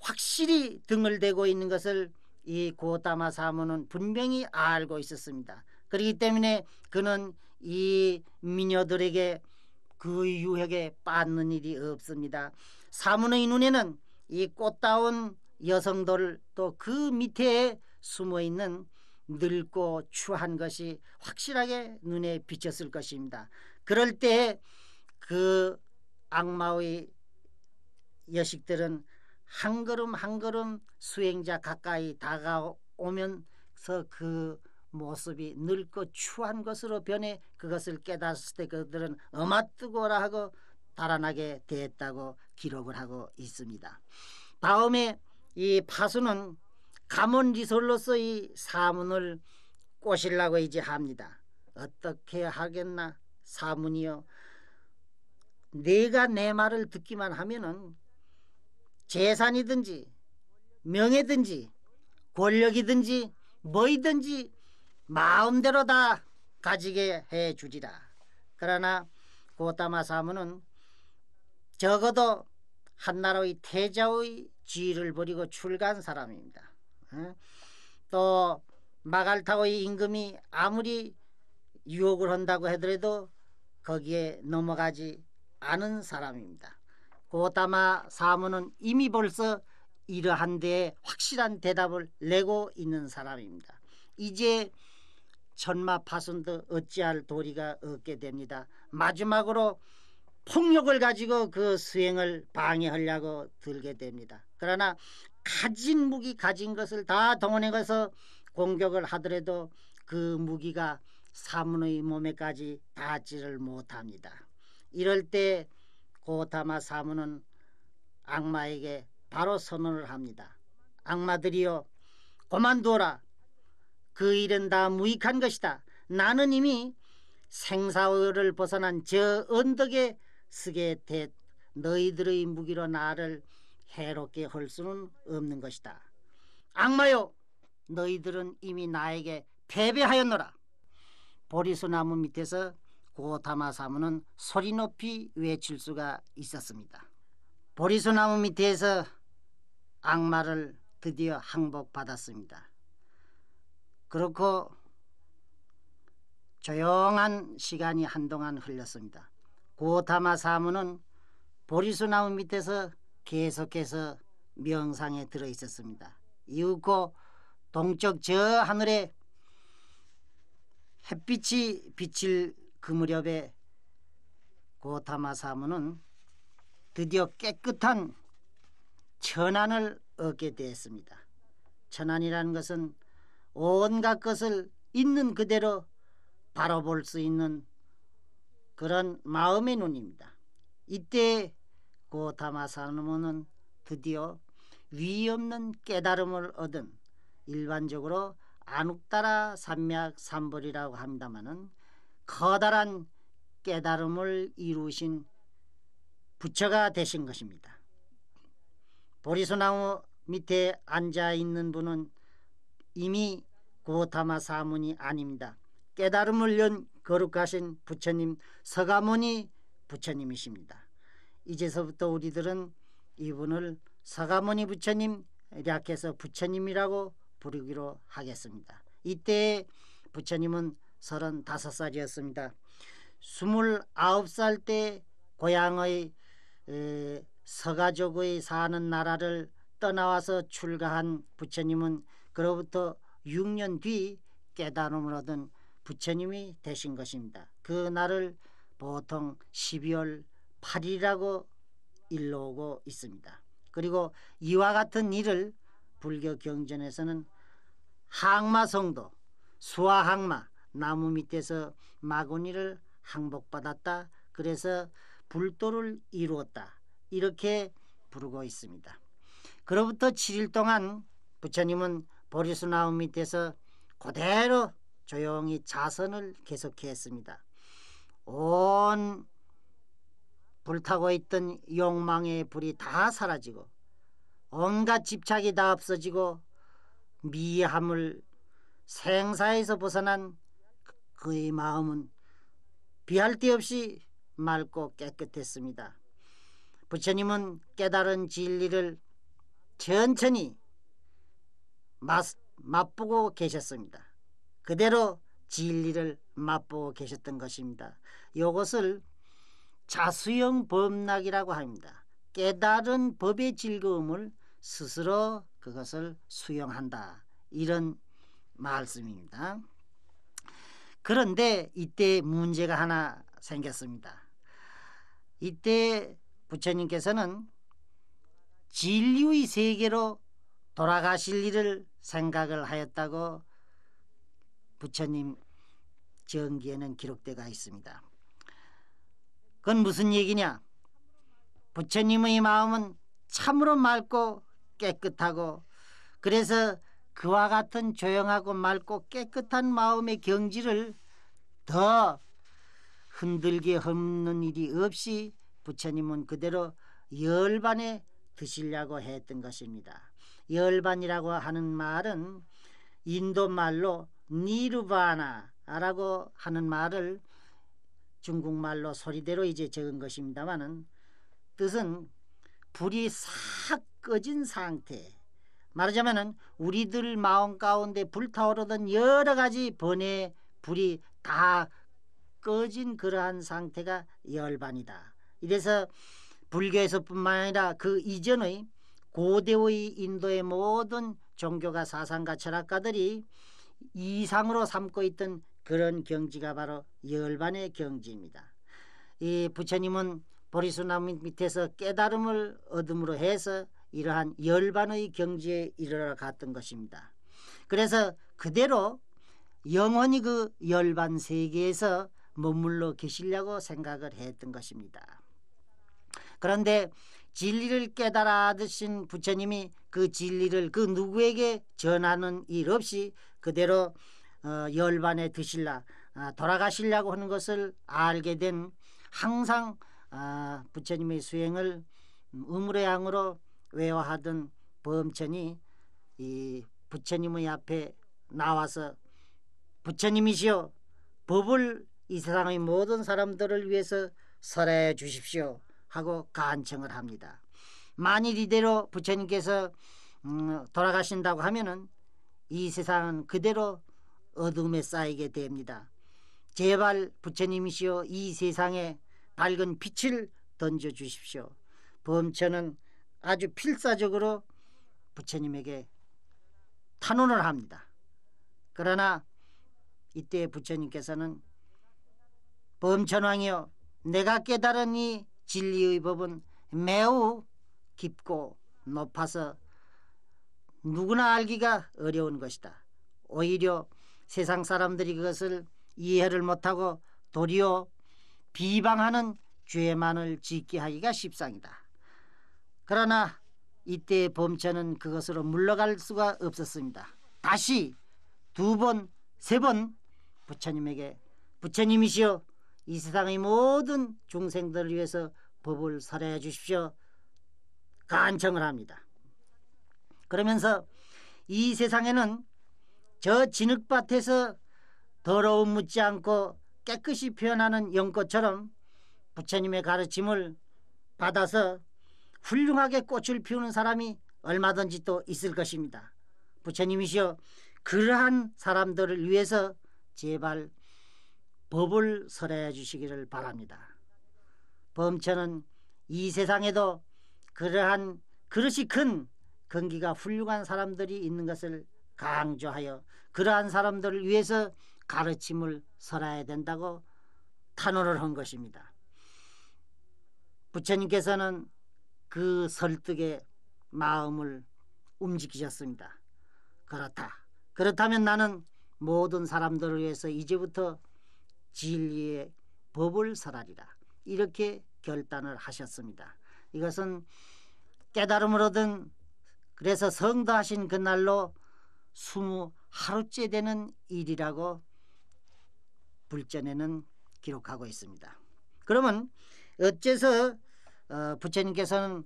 확실히 등을 대고 있는 것을 이 고타마 사모는 분명히 알고 있었습니다. 그렇기 때문에 그는 이 미녀들에게 그 유혹에 빠는 일이 없습니다. 사문의 눈에는 이 꽃다운 여성들또그 밑에 숨어 있는 늙고 추한 것이 확실하게 눈에 비쳤을 것입니다. 그럴 때 그 악마의 여식들은 한 걸음 한 걸음 수행자 가까이 다가오면서 그 모습이 늙고 추한 것으로 변해 그것을 깨달았을 때 그들은 어마뜨거라 하고 달아나게 되었다고 기록을 하고 있습니다. 다음에 이 파수는 감언리설로서이 사문을 꼬시려고 이제 합니다. 어떻게 하겠나 사문이요. 내가 내 말을 듣기만 하면은 재산이든지 명예든지 권력이든지 뭐이든지 마음대로 다 가지게 해 주리라. 그러나 고다마 사문은 적어도 한나라의 태자의 쥐를 버리고 출간 사람입니다. 또 마갈타오의 임금이 아무리 유혹을 한다고 하더라도 거기에 넘어가지 않은 사람입니다. 고다마 사무는 이미 벌써 이러한 데에 확실한 대답을 내고 있는 사람입니다. 이제 천마 파순도 어찌할 도리가 없게 됩니다. 마지막으로 폭력을 가지고 그 수행을 방해하려고 들게 됩니다. 그러나 가진 무기 가진 것을 다 동원해 가서 공격을 하더라도 그 무기가 사문의 몸에까지 닿지를 못합니다. 이럴 때 고타마 사문은 악마에게 바로 선언을 합니다. 악마들이여 고만두어라. 그 일은 다 무익한 것이다. 나는 이미 생사를 의 벗어난 저 언덕에 쓰게 됐 너희들의 무기로 나를 해롭게 할 수는 없는 것이다. 악마요 너희들은 이미 나에게 패배하였노라. 보리수 나무 밑에서 고타마 사무는 소리 높이 외칠 수가 있었습니다. 보리수 나무 밑에서 악마를 드디어 항복받았습니다. 그렇고 조용한 시간이 한동안 흘렀습니다. 고타마 사무는 보리수 나무 밑에서 계속해서 명상에 들어 있었습니다. 이윽고 동쪽 저 하늘에 햇빛이 비칠 그 무렵에 고타마 사무는 드디어 깨끗한 천안을 얻게 되었습니다. 천안이라는 것은 온갖 것을 있는 그대로 바로 볼수 있는 그런 마음의 눈입니다. 이때 고타마 사노모는 드디어 위없는 깨달음을 얻은 일반적으로 아눅따라 산맥 삼벌이라고 합니다마는 커다란 깨달음을 이루신 부처가 되신 것입니다. 보리소나무 밑에 앉아 있는 분은 이미 고타마 사문이 아닙니다. 깨달음을 연 거룩하신 부처님 서가모니 부처님이십니다. 이제서부터 우리들은 이분을 서가모니 부처님 약해서 부처님이라고 부르기로 하겠습니다. 이때 부처님은 35살이었습니다. 29살 때 고향의 서가족의 사는 나라를 떠나와서 출가한 부처님은 그로부터 6년 뒤 깨달음을 얻은 부처님이 되신 것입니다. 그 날을 보통 12월 8이라고 일러오고 있습니다. 그리고 이와 같은 일을 불교 경전에서는 항마성도 수화항마 나무 밑에서 마구니를 항복받았다. 그래서 불도를 이루었다. 이렇게 부르고 있습니다. 그로부터 7일 동안 부처님은 보리수 나무 밑에서 그대로 조용히 자선을 계속했습니다. 온 불타고 있던 욕망의 불이 다 사라지고 온갖 집착이 다 없어지고 미함을 생사에서 벗어난 그의 마음은 비할 데 없이 맑고 깨끗했습니다. 부처님은 깨달은 진리를 천천히 맛, 맛보고 계셨습니다. 그대로 진리를 맛보고 계셨던 것입니다. 이것을 자수형 범락이라고 합니다. 깨달은 법의 즐거움을 스스로 그것을 수용한다. 이런 말씀입니다. 그런데 이때 문제가 하나 생겼습니다. 이때 부처님께서는 진리의 세계로 돌아가실 일을 생각을 하였다고 부처님 정기에는 기록되어 있습니다. 그건 무슨 얘기냐? 부처님의 마음은 참으로 맑고 깨끗하고 그래서 그와 같은 조용하고 맑고 깨끗한 마음의 경지를 더흔들게 없는 일이 없이 부처님은 그대로 열반에 드시려고 했던 것입니다. 열반이라고 하는 말은 인도 말로 니르바나라고 하는 말을 중국말로 소리대로 이제 적은 것입니다만은 뜻은 불이 싹 꺼진 상태 말하자면은 우리들 마음 가운데 불타오르던 여러 가지 번외 불이 다 꺼진 그러한 상태가 열반이다. 이래서 불교에서뿐만 아니라 그 이전의 고대의 인도의 모든 종교가 사상가 철학가들이 이상으로 삼고 있던 그런 경지가 바로 열반의 경지입니다. 이 부처님은 보리수나무 밑에서 깨달음을 얻음으로 해서 이러한 열반의 경지에 이르러 갔던 것입니다. 그래서 그대로 영원히 그 열반 세계에서 머물러 계시려고 생각을 했던 것입니다. 그런데 진리를 깨달아 드신 부처님이 그 진리를 그 누구에게 전하는 일 없이 그대로 어, 열반에 드실라 아, 돌아가시려고 하는 것을 알게 된 항상 아, 부처님의 수행을 음물의 양으로 외워하던 범천이 이 부처님의 앞에 나와서 부처님이시여 법을 이 세상의 모든 사람들을 위해서 설해 주십시오 하고 간청을 합니다. 만일 이대로 부처님께서 음, 돌아가신다고 하면은 이 세상은 그대로 어둠에 쌓이게 됩니다. 제발 부처님이시여 이 세상에 밝은 빛을 던져 주십시오. 범천은 아주 필사적으로 부처님에게 탄원을 합니다. 그러나 이때 부처님께서는 범천왕이여 내가 깨달은 이 진리의 법은 매우 깊고 높아서 누구나 알기가 어려운 것이다. 오히려 세상 사람들이 그것을 이해를 못하고 도리어 비방하는 죄만을 짓게 하기가 십상이다. 그러나 이때의 범죄는 그것으로 물러갈 수가 없었습니다. 다시 두 번, 세 번 부처님에게 부처님이시여 이 세상의 모든 중생들을 위해서 법을 설해 주십시오. 간청을 합니다. 그러면서 이 세상에는 저 진흙밭에서 더러움 묻지 않고 깨끗이 표현하는 연꽃처럼 부처님의 가르침을 받아서 훌륭하게 꽃을 피우는 사람이 얼마든지 또 있을 것입니다. 부처님이시여 그러한 사람들을 위해서 제발 법을 설해 주시기를 바랍니다. 범처는 이 세상에도 그러한 그릇이 큰 건기가 훌륭한 사람들이 있는 것을 강조하여 그러한 사람들을 위해서 가르침을 설해야 된다고 탄원을 한 것입니다. 부처님께서는 그 설득의 마음을 움직이셨습니다. 그렇다. 그렇다면 나는 모든 사람들을 위해서 이제부터 진리의 법을 설하리라. 이렇게 결단을 하셨습니다. 이것은 깨달음을 얻은 그래서 성도하신 그날로 스무 하루째 되는 일이라고 불전에는 기록하고 있습니다. 그러면 어째서 어, 부처님께서는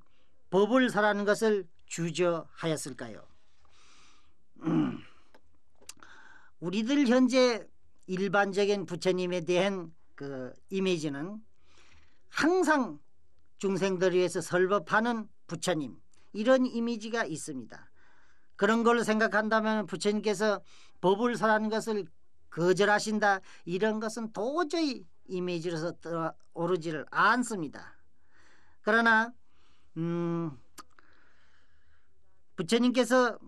법을 설하는 것을 주저하였을까요? 음, 우리들 현재 일반적인 부처님에 대한 그 이미지는 항상 중생들 위해서 설법하는 부처님 이런 이미지가 있습니다. 그런 걸 생각한다면 부처님께서 법을 설는 것을 거절하신다 이런 것은 도저히 이미지로서 오르지를 않습니다. 그러나 음, 부처님께서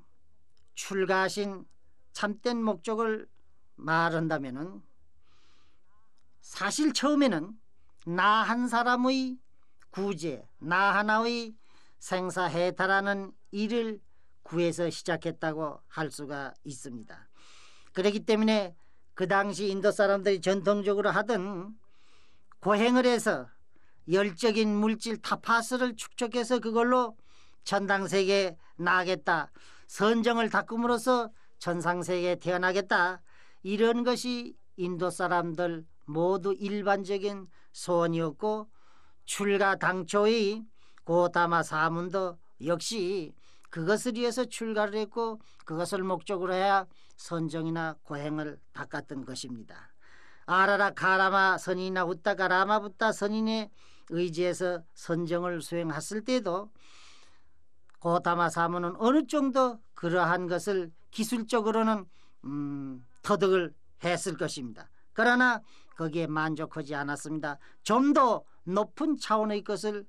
출가하신 참된 목적을 말한다면 사실 처음에는 나 한 사람의 구제, 나 하나의 생사해탈하는 일을 구에서 시작했다고 할 수가 있습니다. 그렇기 때문에 그 당시 인도 사람들이 전통적으로 하던 고행을 해서 열적인 물질 타파스를 축적해서 그걸로 천당세계에 나가겠다. 선정을 닦음으로써 천상세계에 태어나겠다. 이런 것이 인도 사람들 모두 일반적인 소원이었고 출가 당초의 고타마 사문도 역시 그것을 위해서 출가를 했고 그것을 목적으로 해야 선정이나 고행을 닦았던 것입니다. 아라라 가라마 선인이나 웃다가 라마부타 선인의 의지에서 선정을 수행했을 때도 고타마 사문은 어느 정도 그러한 것을 기술적으로는 음, 터득을 했을 것입니다. 그러나 거기에 만족하지 않았습니다. 좀 더 높은 차원의 것을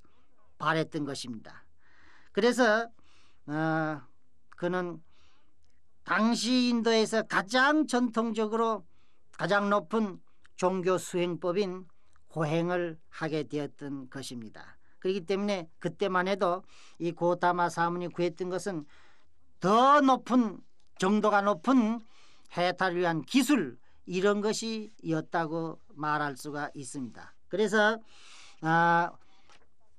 바랬던 것입니다. 그래서 어, 그는 당시 인도에서 가장 전통적으로 가장 높은 종교 수행법인 고행을 하게 되었던 것입니다. 그렇기 때문에 그때만 해도 이고다마 사문이 구했던 것은 더 높은 정도가 높은 해탈을 위한 기술 이런 것이었다고 말할 수가 있습니다. 그래서 아,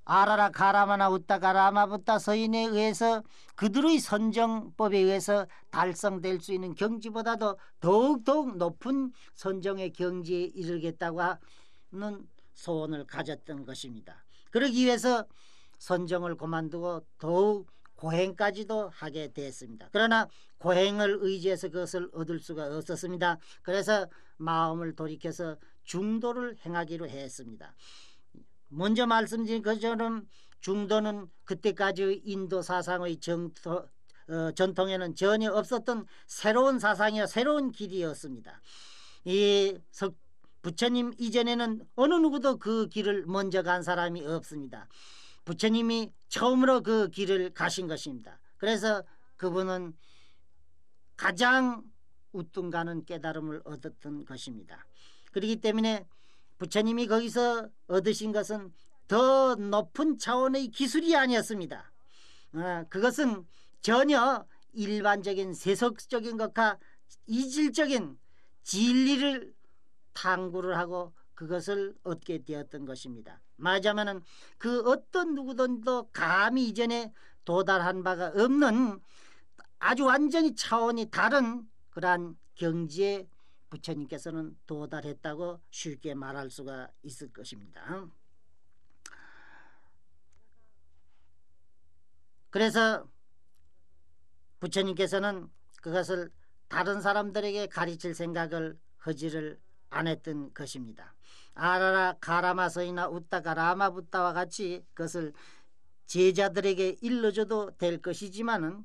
아라라 가라마나 웃다 가라마부터 서인에 의해서 그들의 선정법에 의해서 달성될 수 있는 경지보다도 더욱더욱 높은 선정의 경지에 이르겠다고 하는 소원을 가졌던 것입니다. 그러기 위해서 선정을 고만두고 더욱 고행까지도 하게 되었습니다. 그러나 고행을 의지해서 그것을 얻을 수가 없었습니다. 그래서 마음을 돌이켜서 중도를 행하기로 했습니다. 먼저 말씀드린 것처럼 중도는 그때까지 인도 사상의 정토, 어, 전통에는 전혀 없었던 새로운 사상이요 새로운 길이었습니다. 이 석, 부처님 이전에는 어느 누구도 그 길을 먼저 간 사람이 없습니다. 부처님이 처음으로 그 길을 가신 것입니다. 그래서 그분은 가장 우뚱 가는 깨달음을 얻었던 것입니다. 그렇기 때문에 부처님이 거기서 얻으신 것은 더 높은 차원의 기술이 아니었습니다. 어, 그것은 전혀 일반적인 세속적인 것과 이질적인 진리를 탐구를 하고 그것을 얻게 되었던 것입니다. 말하자면 그 어떤 누구든도 감히 이전에 도달한 바가 없는 아주 완전히 차원이 다른 그러한 경지에 부처님께서는 도달했다고 쉽게 말할 수가 있을 것입니다. 그래서 부처님께서는 그것을 다른 사람들에게 가르칠 생각을 허지를 안 했던 것입니다. 아라라 가라마서이나 웃다가 라마붓다와 같이 그것을 제자들에게 일러줘도 될 것이지만은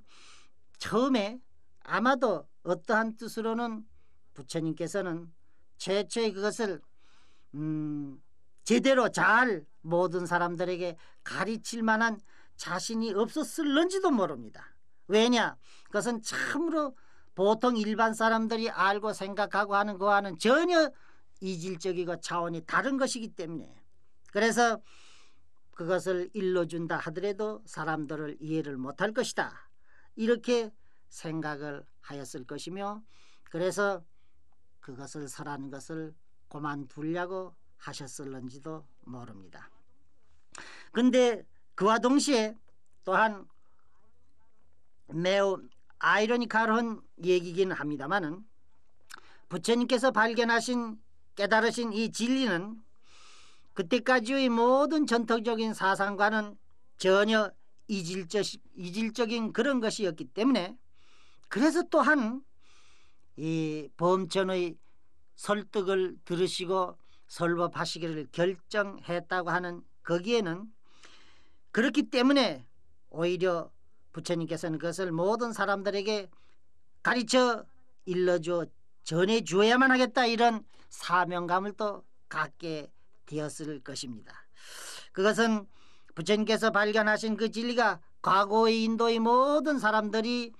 처음에 아마도 어떠한 뜻으로는 부처님께서는 최초의 그것을 음, 제대로 잘 모든 사람들에게 가르칠 만한 자신이 없었을런지도 모릅니다. 왜냐? 그것은 참으로 보통 일반 사람들이 알고 생각하고 하는 거와는 전혀 이질적이고 차원이 다른 것이기 때문에 그래서 그것을 일러준다 하더라도 사람들을 이해를 못할 것이다. 이렇게 생각을 하였을 것이며 그래서 그것을 설한 것을 고만두려고 하셨을런지도 모릅니다. 근데 그와 동시에 또한 매우 아이러니컬한 얘기긴 합니다만 부처님께서 발견하신 깨달으신 이 진리는 그때까지의 모든 전통적인 사상과는 전혀 이질적, 이질적인 그런 것이었기 때문에 그래서 또한 이 범천의 설득을 들으시고 설법하시기를 결정했다고 하는 거기에는 그렇기 때문에 오히려 부처님께서는 그것을 모든 사람들에게 가르쳐 일러줘 전해 주어야만 하겠다 이런 사명감을 또 갖게 되었을 것입니다. 그것은 부처님께서 발견하신 그 진리가 과거의 인도의 모든 사람들이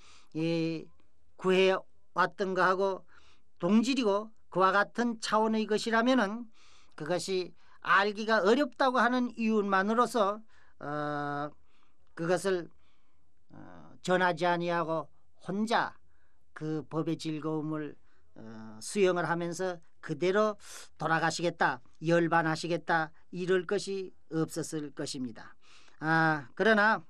구해 왔던가 하고 동질이고 그와 같은 차원의 것이라면은 그것이 알기가 어렵다고 하는 이유만으로서 어, 그것을 어, 전하지 아니하고 혼자 그 법의 즐거움을 어, 수영을 하면서 그대로 돌아가시겠다 열반하시겠다 이럴 것이 없었을 것입니다. 아 그러나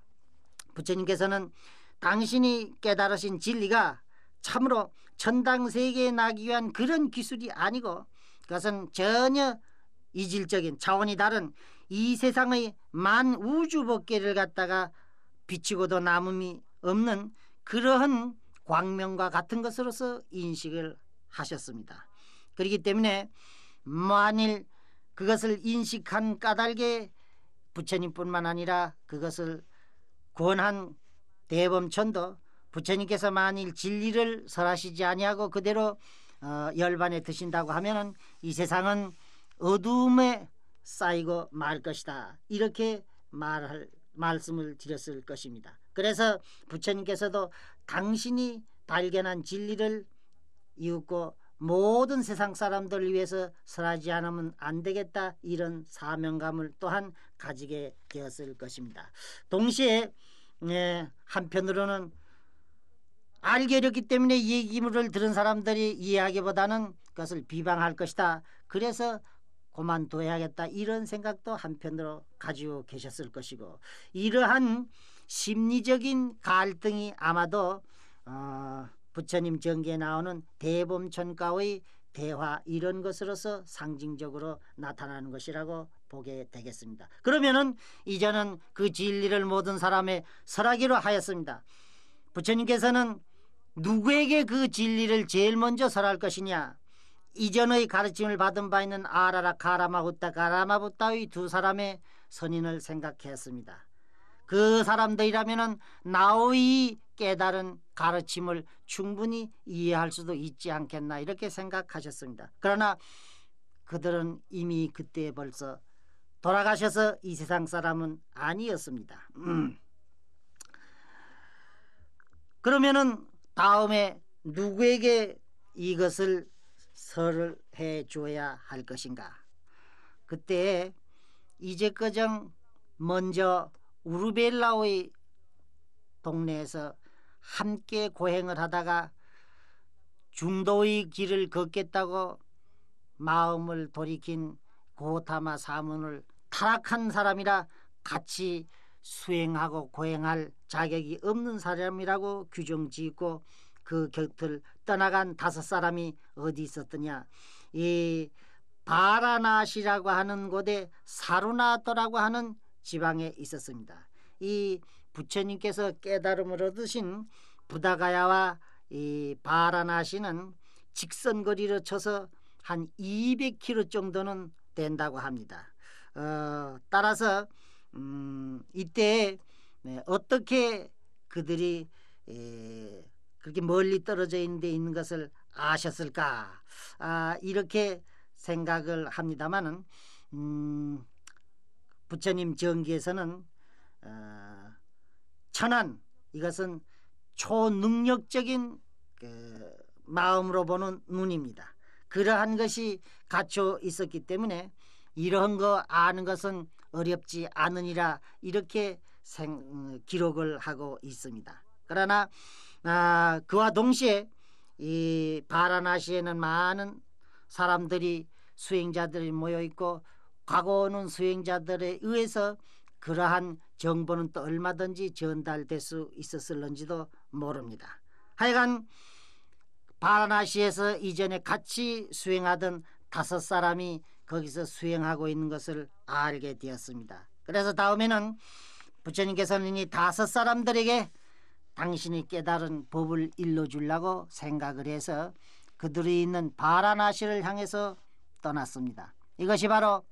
부처님께서는 당신이 깨달으신 진리가 참으로 천당 세계에 나기 위한 그런 기술이 아니고 그것은 전혀 이질적인 차원이 다른 이 세상의 만 우주 법계를 갖다가 비치고도 남음이 없는 그러한 광명과 같은 것으로서 인식을 하셨습니다. 그렇기 때문에 만일 그것을 인식한 까닭에 부처님뿐만 아니라 그것을 권한 대범천도 부처님께서 만일 진리를 설하시지 아니하고 그대로 어, 열반에 드신다고 하면은 이 세상은 어둠에 쌓이고 말 것이다. 이렇게 말할 말씀을 드렸을 것입니다. 그래서 부처님께서도 당신이 발견한 진리를 이웃고 모든 세상 사람들을 위해서 설하지 않으면 안 되겠다 이런 사명감을 또한 가지게 되었을 것입니다. 동시에 예, 한편으로는 알게렸기 때문에 이 기물을 들은 사람들이 이해하기보다는 그것을 비방할 것이다. 그래서 그만둬야겠다 이런 생각도 한편으로 가지고 계셨을 것이고 이러한 심리적인 갈등이 아마도 어, 부처님 전기에 나오는 대범천가의 대화 이런 것으로서 상징적으로 나타나는 것이라고 보게 되겠습니다. 그러면은 이제는 그 진리를 모든 사람의 설하기로 하였습니다. 부처님께서는 누구에게 그 진리를 제일 먼저 설할 것이냐? 이전의 가르침을 받은 바 있는 아라라 가라마부타 가라마부타의 두 사람의 선인을 생각했습니다. 그 사람들이라면 나의 깨달은 가르침을 충분히 이해할 수도 있지 않겠나 이렇게 생각하셨습니다. 그러나 그들은 이미 그때 벌써 돌아가셔서 이 세상 사람은 아니었습니다. 음. 그러면은 다음에 누구에게 이것을 설해 줘야 할 것인가? 그때 이제그정 먼저 우르벨라의 동네에서 함께 고행을 하다가 중도의 길을 걷겠다고 마음을 돌이킨 고타마 사문을 타락한 사람이라 같이 수행하고 고행할 자격이 없는 사람이라고 규정짓고 그 곁을 떠나간 다섯 사람이 어디 있었더냐 이 바라나시라고 하는 곳에 사루나토라고 하는 지방에 있었습니다. 이 부처님께서 깨달음을 얻으신 부다가야와 이 바라나시는 직선거리로 쳐서 한 200km 정도는 된다고 합니다. 어, 따라서 음, 이때 네, 어떻게 그들이 에, 그렇게 멀리 떨어져 있는데 있는 것을 아셨을까? 아, 이렇게 생각을 합니다만은 음, 부처님 정기에서는 어, 천안 이것은 초능력적인 그 마음으로 보는 눈입니다. 그러한 것이 갖춰 있었기 때문에 이러한 거 아는 것은 어렵지 않으니라 이렇게 생, 음, 기록을 하고 있습니다. 그러나 아, 그와 동시에 이 바라나시에는 많은 사람들이 수행자들이 모여 있고 과거 는 수행자들에 의해서 그러한 정보는 또 얼마든지 전달될 수 있었을런지도 모릅니다. 하여간 바라나시에서 이전에 같이 수행하던 다섯 사람이 거기서 수행하고 있는 것을 알게 되었습니다. 그래서 다음에는 부처님께서는 이 다섯 사람들에게 당신이 깨달은 법을 일러주려고 생각을 해서 그들이 있는 바라나시를 향해서 떠났습니다. 이것이 바로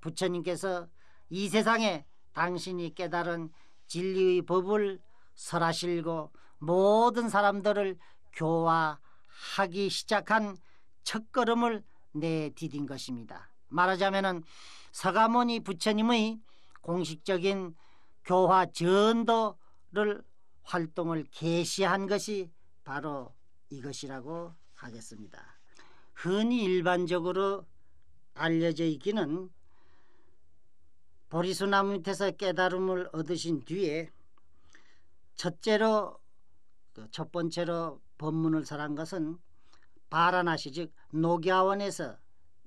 부처님께서 이 세상에 당신이 깨달은 진리의 법을 설하시고 모든 사람들을 교화하기 시작한 첫걸음을 내디딘 것입니다. 말하자면은 서가모니 부처님의 공식적인 교화 전도를 활동을 개시한 것이 바로 이것이라고 하겠습니다. 흔히 일반적으로 알려져 있기는 보리수나무 밑에서 깨달음을 얻으신 뒤에 첫째로 그 첫 번째로 법문을 설한 것은 바라나시 즉 노교원에서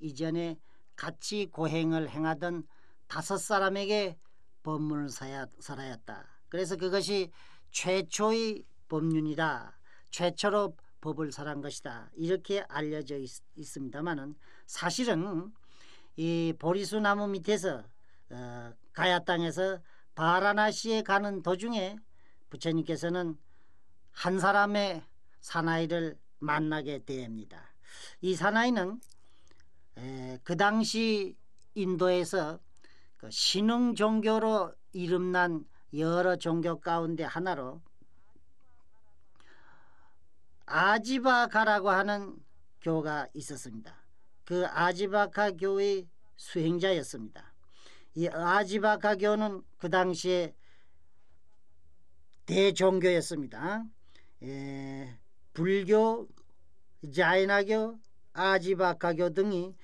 이전에 같이 고행을 행하던 다섯 사람에게 법문을 살하였다 그래서 그것이 최초의 법륜이다. 최초로 법을 설한 것이다. 이렇게 알려져 있, 습니다만은 사실은 이 보리수 나무 밑에서 어, 가야 땅에서 바라나시에 가는 도중에 부처님께서는 한 사람의 사나이를 만나게 됩니다. 이 사나이는 에, 그 당시 인도에서 그 신흥 종교로 이름난 여러 종교 가운데 하나로 아지바카라고 하는 교가 있었습니다. 그 아지바카 교의 수행자였습니다. 이 아지바카 교는 그 당시에 대종교였습니다. 에, 불교, 자이나교, 아지바카교 등이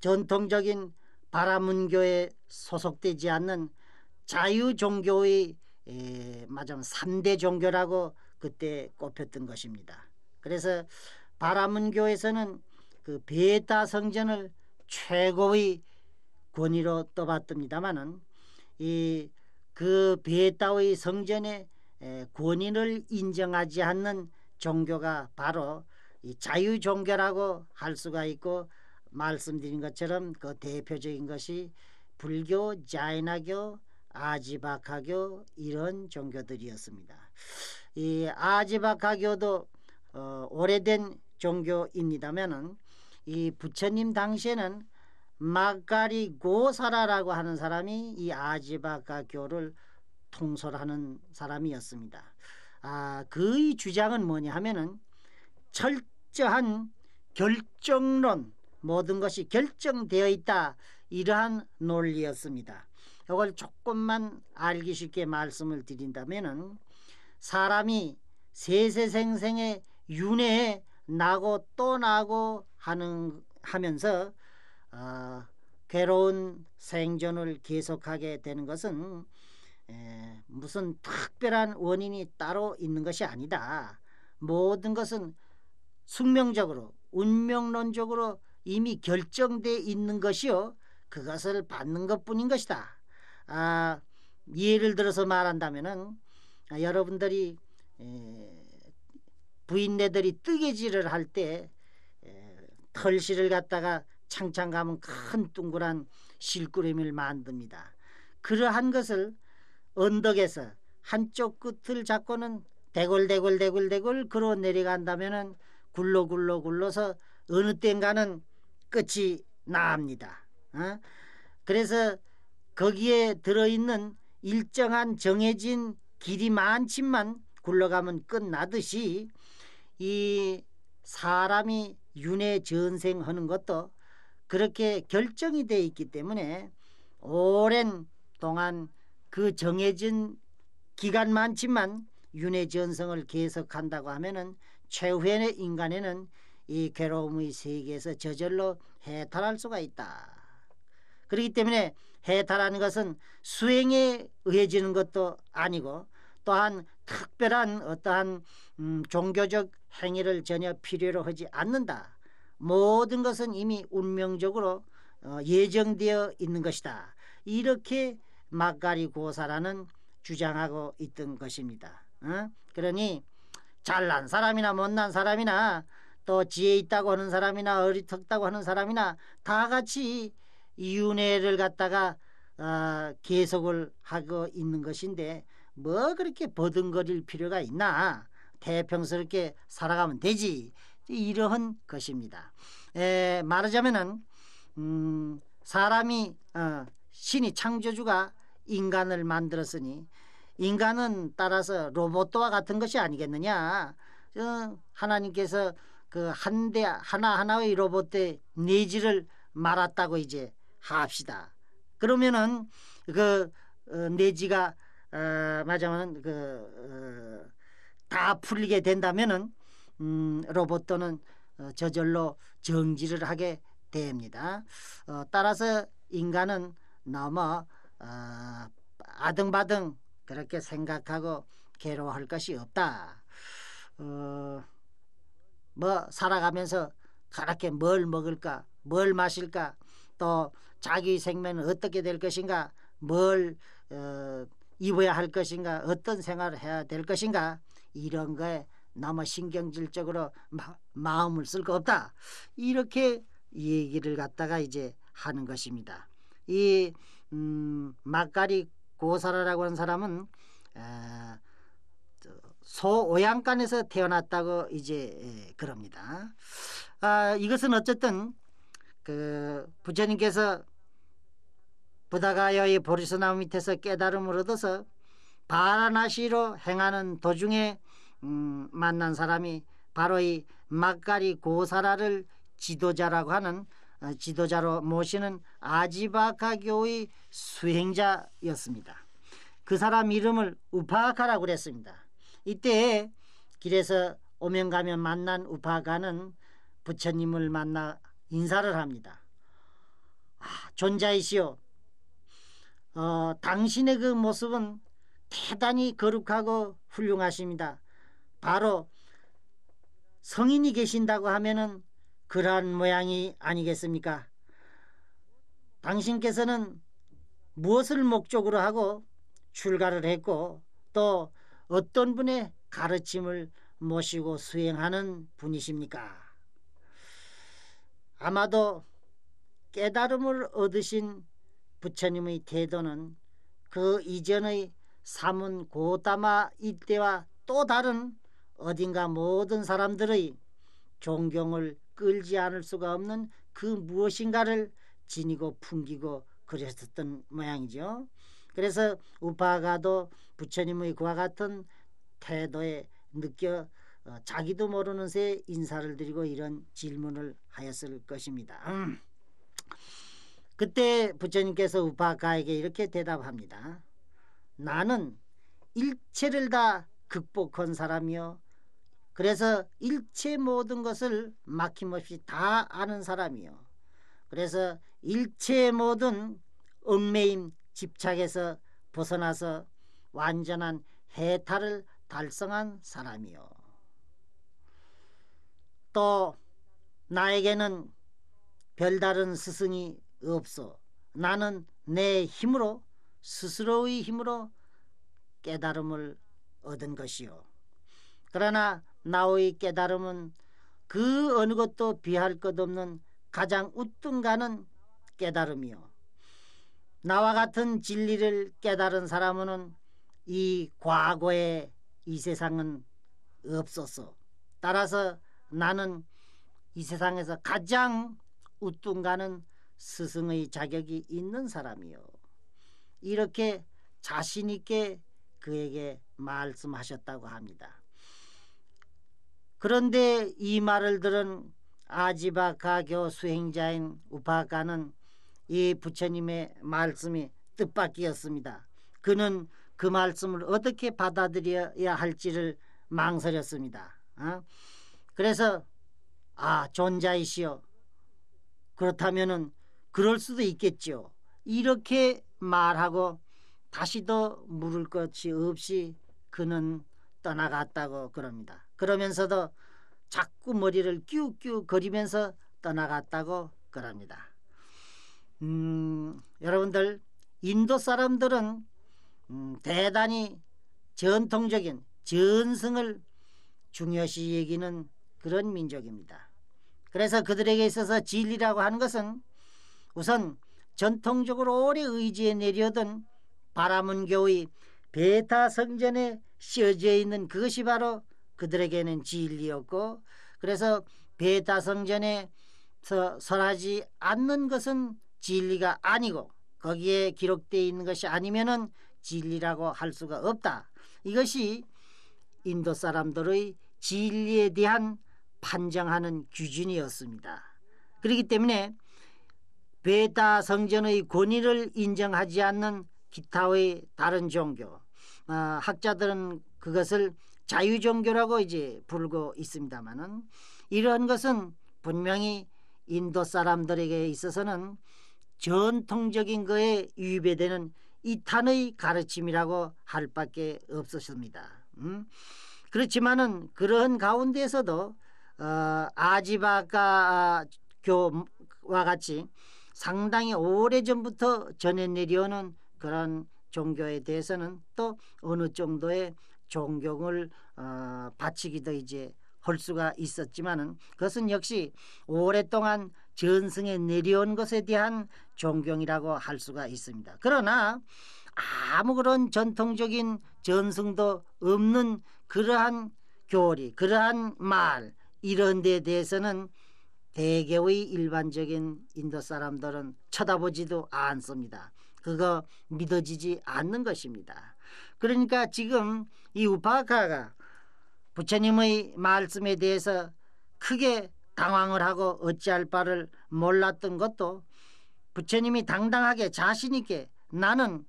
전통적인 바라문교에 소속되지 않는 자유종교의 에, 맞아 3대 종교라고 그때 꼽혔던 것입니다. 그래서 바라문교에서는 그 베타 성전을 최고의 권위로 떠받듭니다마는 이그 베타의 성전의 권위를 인정하지 않는 종교가 바로 이 자유 종교라고 할 수가 있고 말씀드린 것처럼 그 대표적인 것이 불교, 자이나교, 아지바카교 이런 종교들이었습니다. 이 아지바카교도 어, 오래된 종교입니다만은 이 부처님 당시에는 마가리 고사라라고 하는 사람이 이 아지바카교를 통솔하는 사람이었습니다. 아, 그의 주장은 뭐냐 하면은 절 철저한 결정론 모든 것이 결정되어 있다 이러한 논리였습니다. 이걸 조금만 알기 쉽게 말씀을 드린다면 사람이 세세생생의 윤회에 나고 또 나고 하는 하면서 어, 괴로운 생존을 계속하게 되는 것은 에, 무슨 특별한 원인이 따로 있는 것이 아니다. 모든 것은 숙명적으로 운명론적으로 이미 결정돼 있는 것이요 그것을 받는 것뿐인 것이다. 아, 예를 들어서 말한다면은 아, 여러분들이 에, 부인네들이 뜨개질을 할 때 털실을 갖다가 창창 가면 큰 둥그란 실구름을 만듭니다. 그러한 것을 언덕에서 한쪽 끝을 잡고는 대굴대굴대굴대굴 그러 내려간다면은 굴러 굴러 굴러서 어느 땐가는 끝이 나옵니다. 어? 그래서 거기에 들어있는 일정한 정해진 길이 많지만 굴러가면 끝나듯이 이 사람이 윤회 전생하는 것도 그렇게 결정이 돼 있기 때문에 오랜 동안 그 정해진 기간 많지만 윤회 전성을 계속한다고 하면은 최후의 인간에는 이 괴로움의 세계에서 저절로 해탈할 수가 있다. 그렇기 때문에 해탈하는 것은 수행에 의해지는 것도 아니고 또한 특별한 어떠한 음, 종교적 행위를 전혀 필요로 하지 않는다. 모든 것은 이미 운명적으로 어, 예정되어 있는 것이다. 이렇게 막가리 고사라는 주장하고 있던 것입니다. 어? 그러니 잘난 사람이나 못난 사람이나 또 지혜 있다고 하는 사람이나 어리석다고 하는 사람이나 다 같이 윤회를 갖다가 어, 계속을 하고 있는 것인데 뭐 그렇게 버둥거릴 필요가 있나 대평스럽게 살아가면 되지 이러한 것입니다. 에, 말하자면은 음, 사람이 어, 신이 창조주가 인간을 만들었으니 인간은 따라서 로봇과 같은 것이 아니겠느냐. 어, 하나님께서 그 한 대 하나하나의 로봇의 내지를 말았다고 이제 합시다. 그러면은 그 어, 내지가 어, 맞으면 은 그다 어, 풀리게 된다면은 음, 로봇 또는 어, 저절로 정지를 하게 됩니다. 어, 따라서 인간은 너무 어, 아등바등 그렇게 생각하고 괴로워할 것이 없다. 어, 뭐 살아가면서 그렇게 뭘 먹을까, 뭘 마실까, 또 자기 생명은 어떻게 될 것인가, 뭘 어, 입어야 할 것인가, 어떤 생활을 해야 될 것인가 이런 거에 너무 신경질적으로 마, 마음을 쓸 거 없다. 이렇게 얘기를 갖다가 이제 하는 것입니다. 이 음, 막가리 고사라라고 하는 사람은 에, 소오양간에서 태어났다고 이제 그럽니다. 아, 이것은 어쨌든 그 부처님께서 부다가여의 보리스나무 밑에서 깨달음을 얻어서 바라나시로 행하는 도중에 음, 만난 사람이 바로 이 막가리 고사라를 지도자라고 하는 아, 지도자로 모시는 아지바카교의 수행자였습니다. 그 사람 이름을 우파카라고 그랬습니다. 이때 길에서 오면 가면 만난 우파카는 부처님을 만나 인사를 합니다. 아, 존자이시오. 어, 당신의 그 모습은 대단히 거룩하고 훌륭하십니다. 바로 성인이 계신다고 하면은 그러한 모양이 아니겠습니까? 당신께서는 무엇을 목적으로 하고 출가를 했고 또 어떤 분의 가르침을 모시고 수행하는 분이십니까? 아마도 깨달음을 얻으신 부처님의 태도는 그 이전의 사문 고다마 이때와또 다른 어딘가 모든 사람들의 존경을 끌지 않을 수가 없는 그 무엇인가를 지니고 풍기고 그랬었던 모양이죠. 그래서 우파가도 부처님의 그와 같은 태도에 느껴 어, 자기도 모르는 새 인사를 드리고 이런 질문을 하였을 것입니다. 그때 부처님께서 우파가에게 이렇게 대답합니다. 나는 일체를 다 극복한 사람이요 그래서 일체 모든 것을 막힘없이 다 아는 사람이요. 그래서 일체 모든 얽매임 집착에서 벗어나서 완전한 해탈을 달성한 사람이요. 또 나에게는 별다른 스승이 없어. 나는 내 힘으로 스스로의 힘으로 깨달음을 얻은 것이요. 그러나 나의 깨달음은 그 어느 것도 비할 것 없는 가장 우뚱가는 깨달음이요. 나와 같은 진리를 깨달은 사람은 이 과거에 이 세상은 없었어. 따라서 나는 이 세상에서 가장 우뚱가는 스승의 자격이 있는 사람이요. 이렇게 자신 있게 그에게 말씀하셨다고 합니다. 그런데 이 말을 들은 아지바카 교 수행자인 우파가는이 부처님의 말씀이 뜻밖이었습니다. 그는 그 말씀을 어떻게 받아들여야 할지를 망설였습니다. 어? 그래서 아 존자이시여 그렇다면은 그럴 수도 있겠지요. 이렇게 말하고 다시도 물을 것이 없이 그는 떠나갔다고 그럽니다. 그러면서도 자꾸 머리를 끼욱끼욱 거리면서 떠나갔다고 그럽니다. 음, 여러분들 인도 사람들은 음, 대단히 전통적인 전승을 중요시 여기는 그런 민족입니다. 그래서 그들에게 있어서 진리라고 하는 것은 우선 전통적으로 오래 의지해 내려던 바라문교의 베타 성전에 씌어져 있는 그것이 바로 그들에게는 진리였고 그래서 베타성전에서 설하지 않는 것은 진리가 아니고 거기에 기록되어 있는 것이 아니면은 진리라고 할 수가 없다. 이것이 인도 사람들의 진리에 대한 판정하는 기준이었습니다. 그렇기 때문에 베다 성전의 권위를 인정하지 않는 기타의 다른 종교 어, 학자들은 그것을 자유종교라고 이제 부르고 있습니다만은 이런 것은 분명히 인도 사람들에게 있어서는 전통적인 거에 위배되는 이탄의 가르침이라고 할 밖에 없었습니다. 음? 그렇지만은 그러한 가운데에서도 어, 아지바카 교와 같이 상당히 오래전부터 전해 내려오는 그런 종교에 대해서는 또 어느 정도의 존경을 어, 바치기도 이제 할 수가 있었지만은 그것은 역시 오랫동안 전승에 내려온 것에 대한 존경이라고 할 수가 있습니다. 그러나 아무 런 전통적인 전승도 없는 그러한 교리, 그러한 말 이런 데에 대해서는 대개의 일반적인 인도 사람들은 쳐다보지도 않습니다. 그거 믿어지지 않는 것입니다. 그러니까 지금 이 우파카가 부처님의 말씀에 대해서 크게 당황을 하고 어찌할 바를 몰랐던 것도 부처님이 당당하게 자신 있게 나는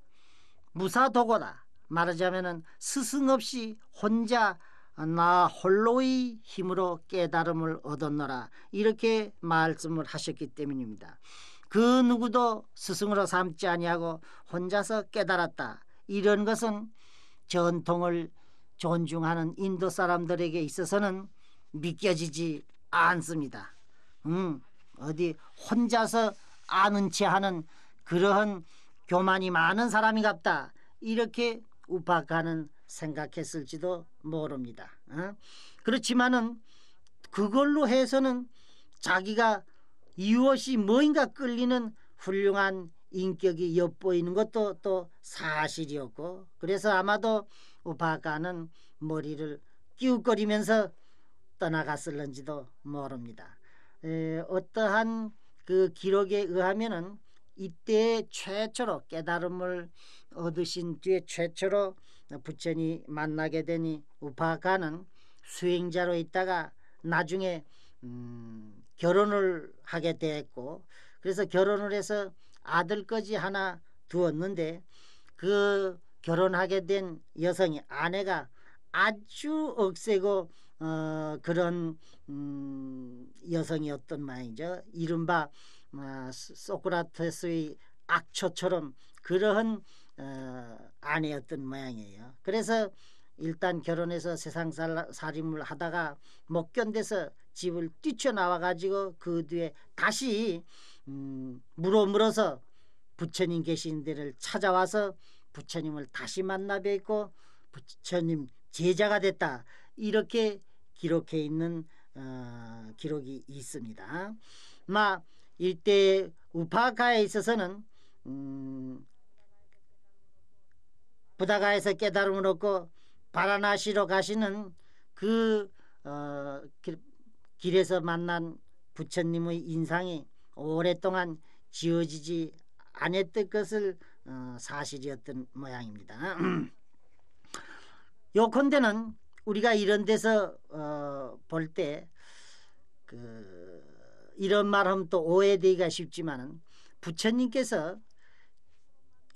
무사도고다 말하자면 스승 없이 혼자 나 홀로의 힘으로 깨달음을 얻었노라 이렇게 말씀을 하셨기 때문입니다. 그 누구도 스승으로 삼지 아니하고 혼자서 깨달았다 이런 것은 전통을 존중하는 인도 사람들에게 있어서는 믿겨지지 않습니다. 음, 어디 혼자서 아는 체 하는 그러한 교만이 많은 사람이 같다. 이렇게 우파가는 생각했을지도 모릅니다. 어? 그렇지만은 그걸로 해서는 자기가 이것이 뭐가 끌리는 훌륭한 인격이 엿보이는 것도 또 사실이었고 그래서 아마도 우파가는 머리를 끼우거리면서 떠나갔을런지도 모릅니다. 에, 어떠한 그 기록에 의하면은 이때 최초로 깨달음을 얻으신 뒤에 최초로 부처님 만나게 되니 우파가는 수행자로 있다가 나중에 음, 결혼을 하게 되었고 그래서 결혼을 해서 아들까지 하나 두었는데 그 결혼하게 된 여성이 아내가 아주 억세고 어, 그런 음, 여성이었던 말이죠. 이른바 어, 소크라테스의 악초처럼 그러한 어, 아내였던 모양이에요. 그래서 일단 결혼해서 세상 살, 살림을 하다가 못 견뎌서 집을 뛰쳐나와 가지고 그 뒤에 다시 음, 물어 물어서 부처님 계신 데를 찾아와서 부처님을 다시 만나 뵙고 부처님 제자가 됐다 이렇게 기록해 있는 어, 기록이 있습니다. 마 일대 우파가에 있어서는 음, 부다가에서 깨달음을 얻고 바라나시로 가시는 그 어, 길, 길에서 만난 부처님의 인상이 오랫동안 지어지지 않았던 것을 어, 사실이었던 모양입니다. 요컨대는 우리가 이런 데서 어, 볼때 그 이런 말하면 또 오해되기가 쉽지만 부처님께서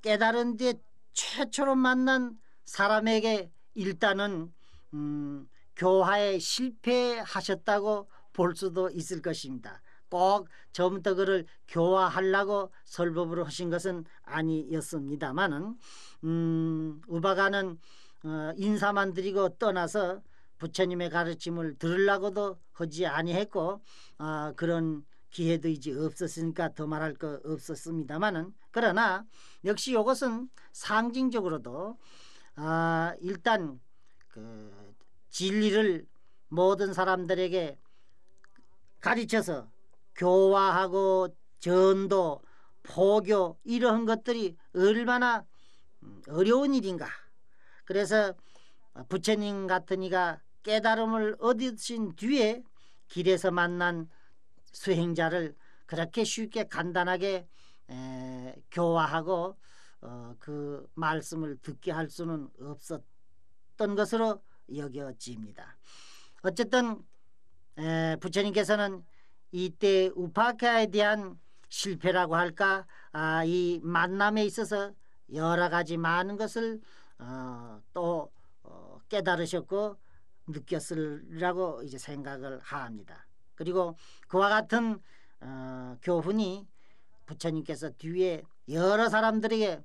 깨달은 뒤에 최초로 만난 사람에게 일단은 음, 교화에 실패하셨다고 볼 수도 있을 것입니다. 꼭 처음부터 그를 교화하려고 설법으로 하신 것은 아니었습니다만은 음, 우바가는 어, 인사만 드리고 떠나서 부처님의 가르침을 들으려고도 하지 아니했고 아, 그런 기회도 이제 없었으니까 더 말할 거 없었습니다만은 그러나 역시 이것은 상징적으로도 아, 일단 그 진리를 모든 사람들에게 가르쳐서 교화하고 전도, 포교 이러한 것들이 얼마나 음, 어려운 일인가. 그래서 부처님 같은 이가 깨달음을 얻으신 뒤에 길에서 만난 수행자를 그렇게 쉽게 간단하게 에, 교화하고 어, 그 말씀을 듣게 할 수는 없었던 것으로 여겨집니다. 어쨌든 에, 부처님께서는 이때 우파카에 케 대한 실패라고 할까 아, 이 만남에 있어서 여러 가지 많은 것을 어, 또 어, 깨달으셨고 느꼈으라고 이제 생각을 합니다. 그리고 그와 같은 어, 교훈이 부처님께서 뒤에 여러 사람들에게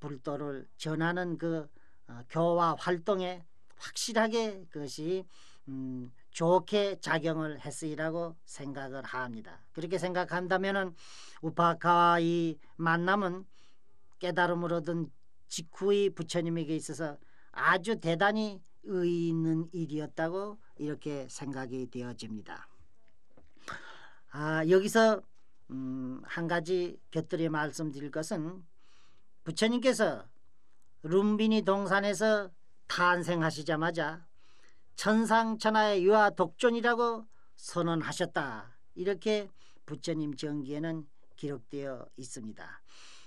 불도를 전하는 그 어, 교화 활동에 확실하게 그것이 음, 좋게 작용을 했으리라고 생각을 합니다. 그렇게 생각한다면 우파카와 이 만남은 깨달음을 얻은 직후의 부처님에게 있어서 아주 대단히 의의 있는 일이었다고 이렇게 생각이 되어집니다. 아, 여기서 음, 한 가지 곁들여 말씀드릴 것은 부처님께서 룸비니 동산에서 탄생하시자마자 천상천하의 유아 독존이라고 선언하셨다. 이렇게 부처님 정기에는 기록되어 있습니다.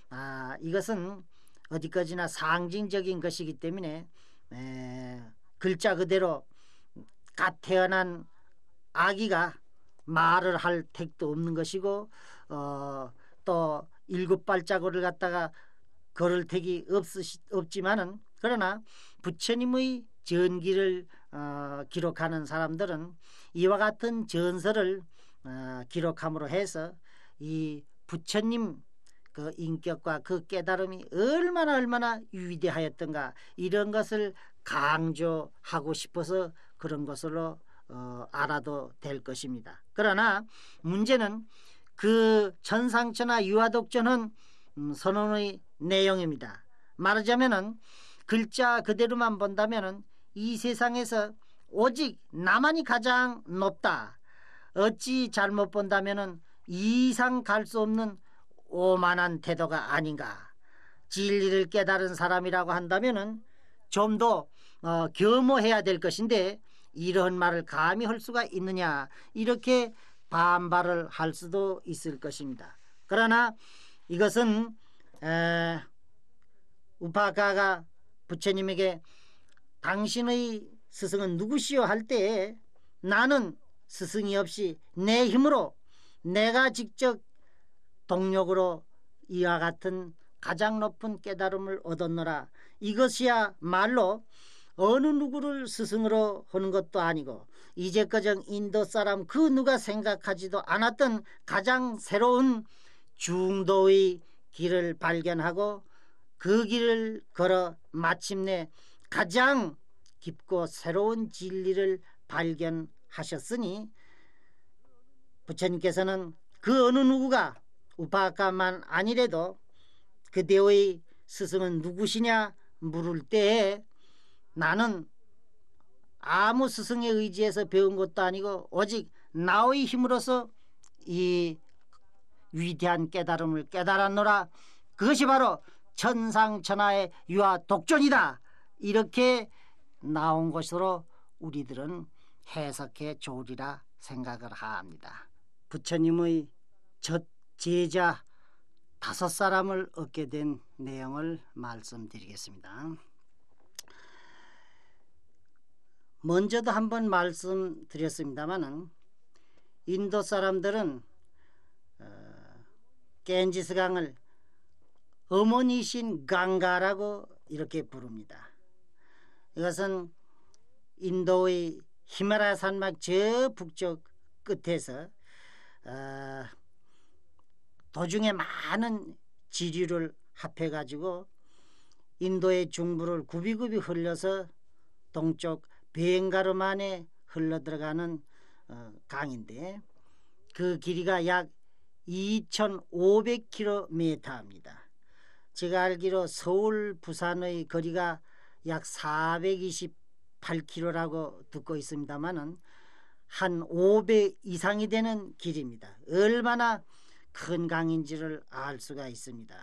아, 이것은 어디까지나 상징적인 것이기 때문에 에, 글자 그대로 갓 태어난 아기가 말을 할 택도 없는 것이고 어, 또 일곱 발자국을 갖다가 걸을 택이 없으시, 없지만은 그러나 부처님의 전기를 어, 기록하는 사람들은 이와 같은 전설을 어, 기록함으로 해서 이 부처님 그 인격과 그 깨달음이 얼마나 얼마나 위대하였던가 이런 것을 강조하고 싶어서 그런 것으로 어, 알아도 될 것입니다. 그러나 문제는 그 천상천하 유화독전은 음, 선언의 내용입니다. 말하자면은 글자 그대로만 본다면은 이 세상에서 오직 나만이 가장 높다. 어찌 잘못 본다면은 이상 갈 수 없는 오만한 태도가 아닌가. 진리를 깨달은 사람이라고 한다면은 좀 더 어, 겸허해야 될 것인데 이런 말을 감히 할 수가 있느냐 이렇게 반발을 할 수도 있을 것입니다. 그러나 이것은 에, 우파카가 부처님에게 당신의 스승은 누구시여 할 때에 나는 스승이 없이 내 힘으로 내가 직접 동력으로 이와 같은 가장 높은 깨달음을 얻었노라. 이것이야 말로 어느 누구를 스승으로 하는 것도 아니고 이제까지 인도 사람 그 누가 생각하지도 않았던 가장 새로운 중도의 길을 발견하고 그 길을 걸어 마침내 가장 깊고 새로운 진리를 발견하셨으니 부처님께서는 그 어느 누구가 우파카만 아니래도 그대의 스승은 누구시냐 물을 때에 나는 아무 스승의 의지에서 배운 것도 아니고 오직 나의 힘으로서 이 위대한 깨달음을 깨달았노라 그것이 바로 천상천하의 유아 독존이다 이렇게 나온 것으로 우리들은 해석해 조리라 생각을 합니다. 부처님의 젖 제자 다섯 사람을 얻게 된 내용을 말씀드리겠습니다. 먼저도 한번 말씀드렸습니다만은 인도 사람들은 어, 겐지스강을 어머니신 강가라고 이렇게 부릅니다. 이것은 인도의 히마라 산막 저 북쪽 끝에서 어, 도중에 많은 지류를 합해 가지고 인도의 중부를 굽이굽이 흘려서 동쪽 베행가르만에 흘러 들어가는 어, 강인데 그 길이가 약 2,500km입니다. 제가 알기로 서울 부산의 거리가 약 428km라고 듣고 있습니다만은 한5배 이상이 되는 길입니다. 얼마나 큰 강인지를 알 수가 있습니다.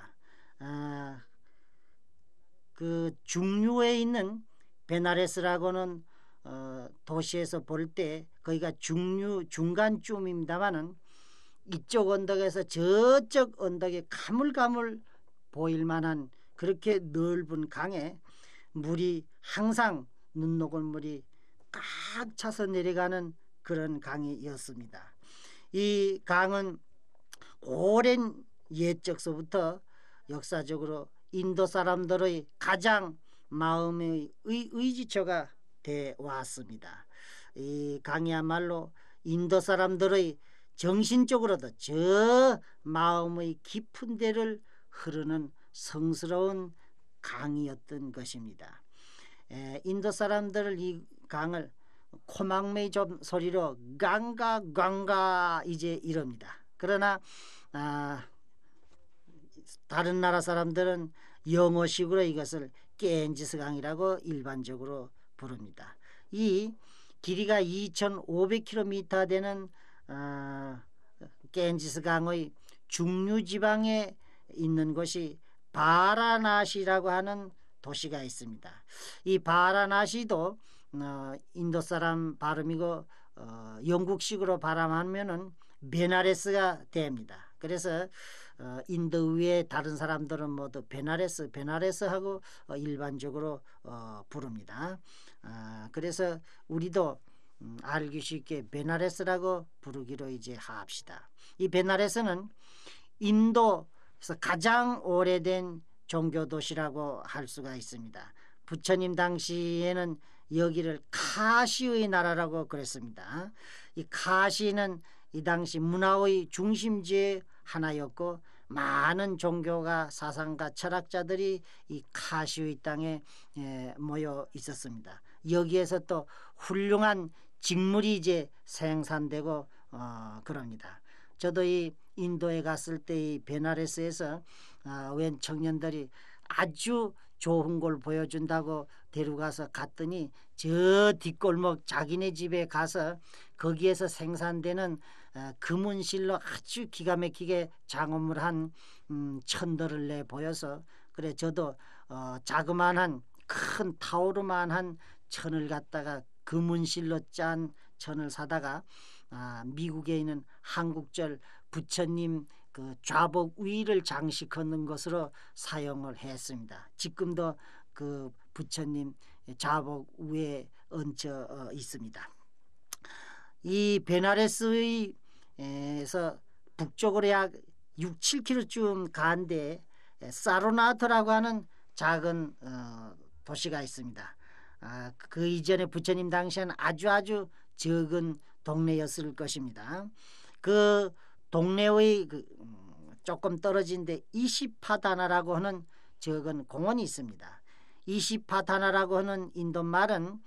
아, 그 중류에 있는 베나레스라고는 어, 도시에서 볼 때 거기가 중류 중간쯤입니다만은 이쪽 언덕에서 저쪽 언덕에 가물가물 보일 만한 그렇게 넓은 강에 물이 항상 눈녹은 물이 꽉 차서 내려가는 그런 강이었습니다. 이 강은 오랜 옛적서부터 역사적으로 인도 사람들의 가장 마음의 의, 지처가되 왔습니다. 이 강이야말로 인도 사람들의 정신적으로도 저 마음의 깊은 데를 흐르는 성스러운 강이었던 것입니다. 에, 인도 사람들을 이 강을 코막메좀 소리로 강가 강가 이제 이럽니다. 그러나 아, 다른 나라 사람들은 영어식으로 이것을 겐지스 강이라고 일반적으로 부릅니다. 이 길이가 2,500km 되는 어, 아, 겐지스 강의 중류 지방에 있는 곳이 바라나시라고 하는 도시가 있습니다. 이 바라나시도 어, 인도 사람 발음이고 어, 영국식으로 발음하면은 베나레스가 됩니다. 그래서 어, 인도 외에 다른 사람들은 모두 베나레스, 베나레스하고 어, 일반적으로 어, 부릅니다. 어, 그래서 우리도 음, 알기 쉽게 베나레스라고 부르기로 이제 합시다. 이 베나레스는 인도 그래서 가장 오래된 종교 도시라고 할 수가 있습니다. 부처님 당시에는 여기를 카시의 나라라고 그랬습니다. 이 카시는 이 당시 문화의 중심지 하나였고 많은 종교가 사상가 철학자들이 이 카시의 땅에 예, 모여 있었습니다. 여기에서 또 훌륭한 직물이 이제 생산되고 어, 그럽니다. 저도 이 인도에 갔을 때 이 베나레스에서 어, 웬 청년들이 아주 좋은 걸 보여준다고 데려가서 갔더니 저 뒷골목 자기네 집에 가서 거기에서 생산되는 어, 금은실로 아주 기가 막히게 장엄을 한 음, 천도를 내 보여서 그래 저도 어, 자그만한 큰 타오르만한 천을 갖다가 금은실로 짠 천을 사다가 아, 미국에 있는 한국절 부처님 그 좌복 위를 장식하는 것으로 사용을 했습니다. 지금도 그 부처님 좌복 위에 얹혀 어, 있습니다. 이 베나레스에서 북쪽으로 약 6, 7km쯤 가는데 사로나토라고 하는 작은 어, 도시가 있습니다. 아, 그 이전에 부처님 당시에는 아주 아주 적은 동네였을 것입니다. 그 동네의 그 음, 조금 떨어진 데 이시파다나라고 하는 적은 공원이 있습니다. 이시파다나라고 하는 인도말은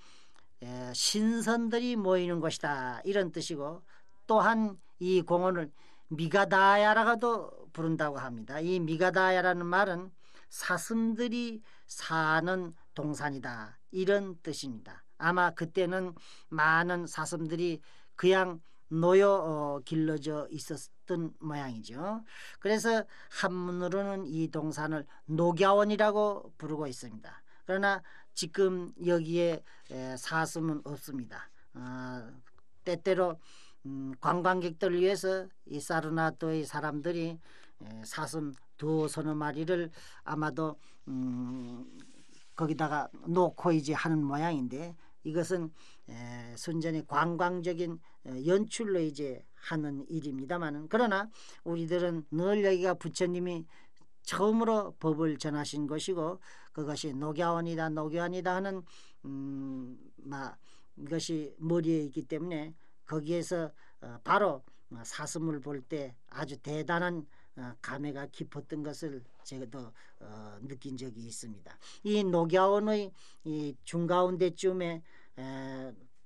신선들이 모이는 곳이다 이런 뜻이고 또한 이 공원을 미가다야라고도 부른다고 합니다. 이 미가다야라는 말은 사슴들이 사는 동산이다 이런 뜻입니다. 아마 그때는 많은 사슴들이 그냥 놓여 어, 길러져 있었던 모양이죠. 그래서 한문으로는 이 동산을 녹야원이라고 부르고 있습니다. 그러나 지금 여기에 에, 사슴은 없습니다. 어, 때때로 음, 관광객들을 위해서 이 사르나토의 사람들이 에, 사슴 두 서너 마리를 아마도 음, 거기다가 놓고 이제 하는 모양인데 이것은 순전히 관광적인 연출로 이제 하는 일입니다만은 그러나 우리들은 늘 여기가 부처님이 처음으로 법을 전하신 것이고 그것이 녹야원이다 녹야원이다 하는 음막 이것이 머리에 있기 때문에 거기에서 어, 바로 뭐 사슴을 볼 때 아주 대단한 어, 감회가 깊었던 것을 제가도 어, 느낀 적이 있습니다. 이 녹야원의 이 중가운데쯤에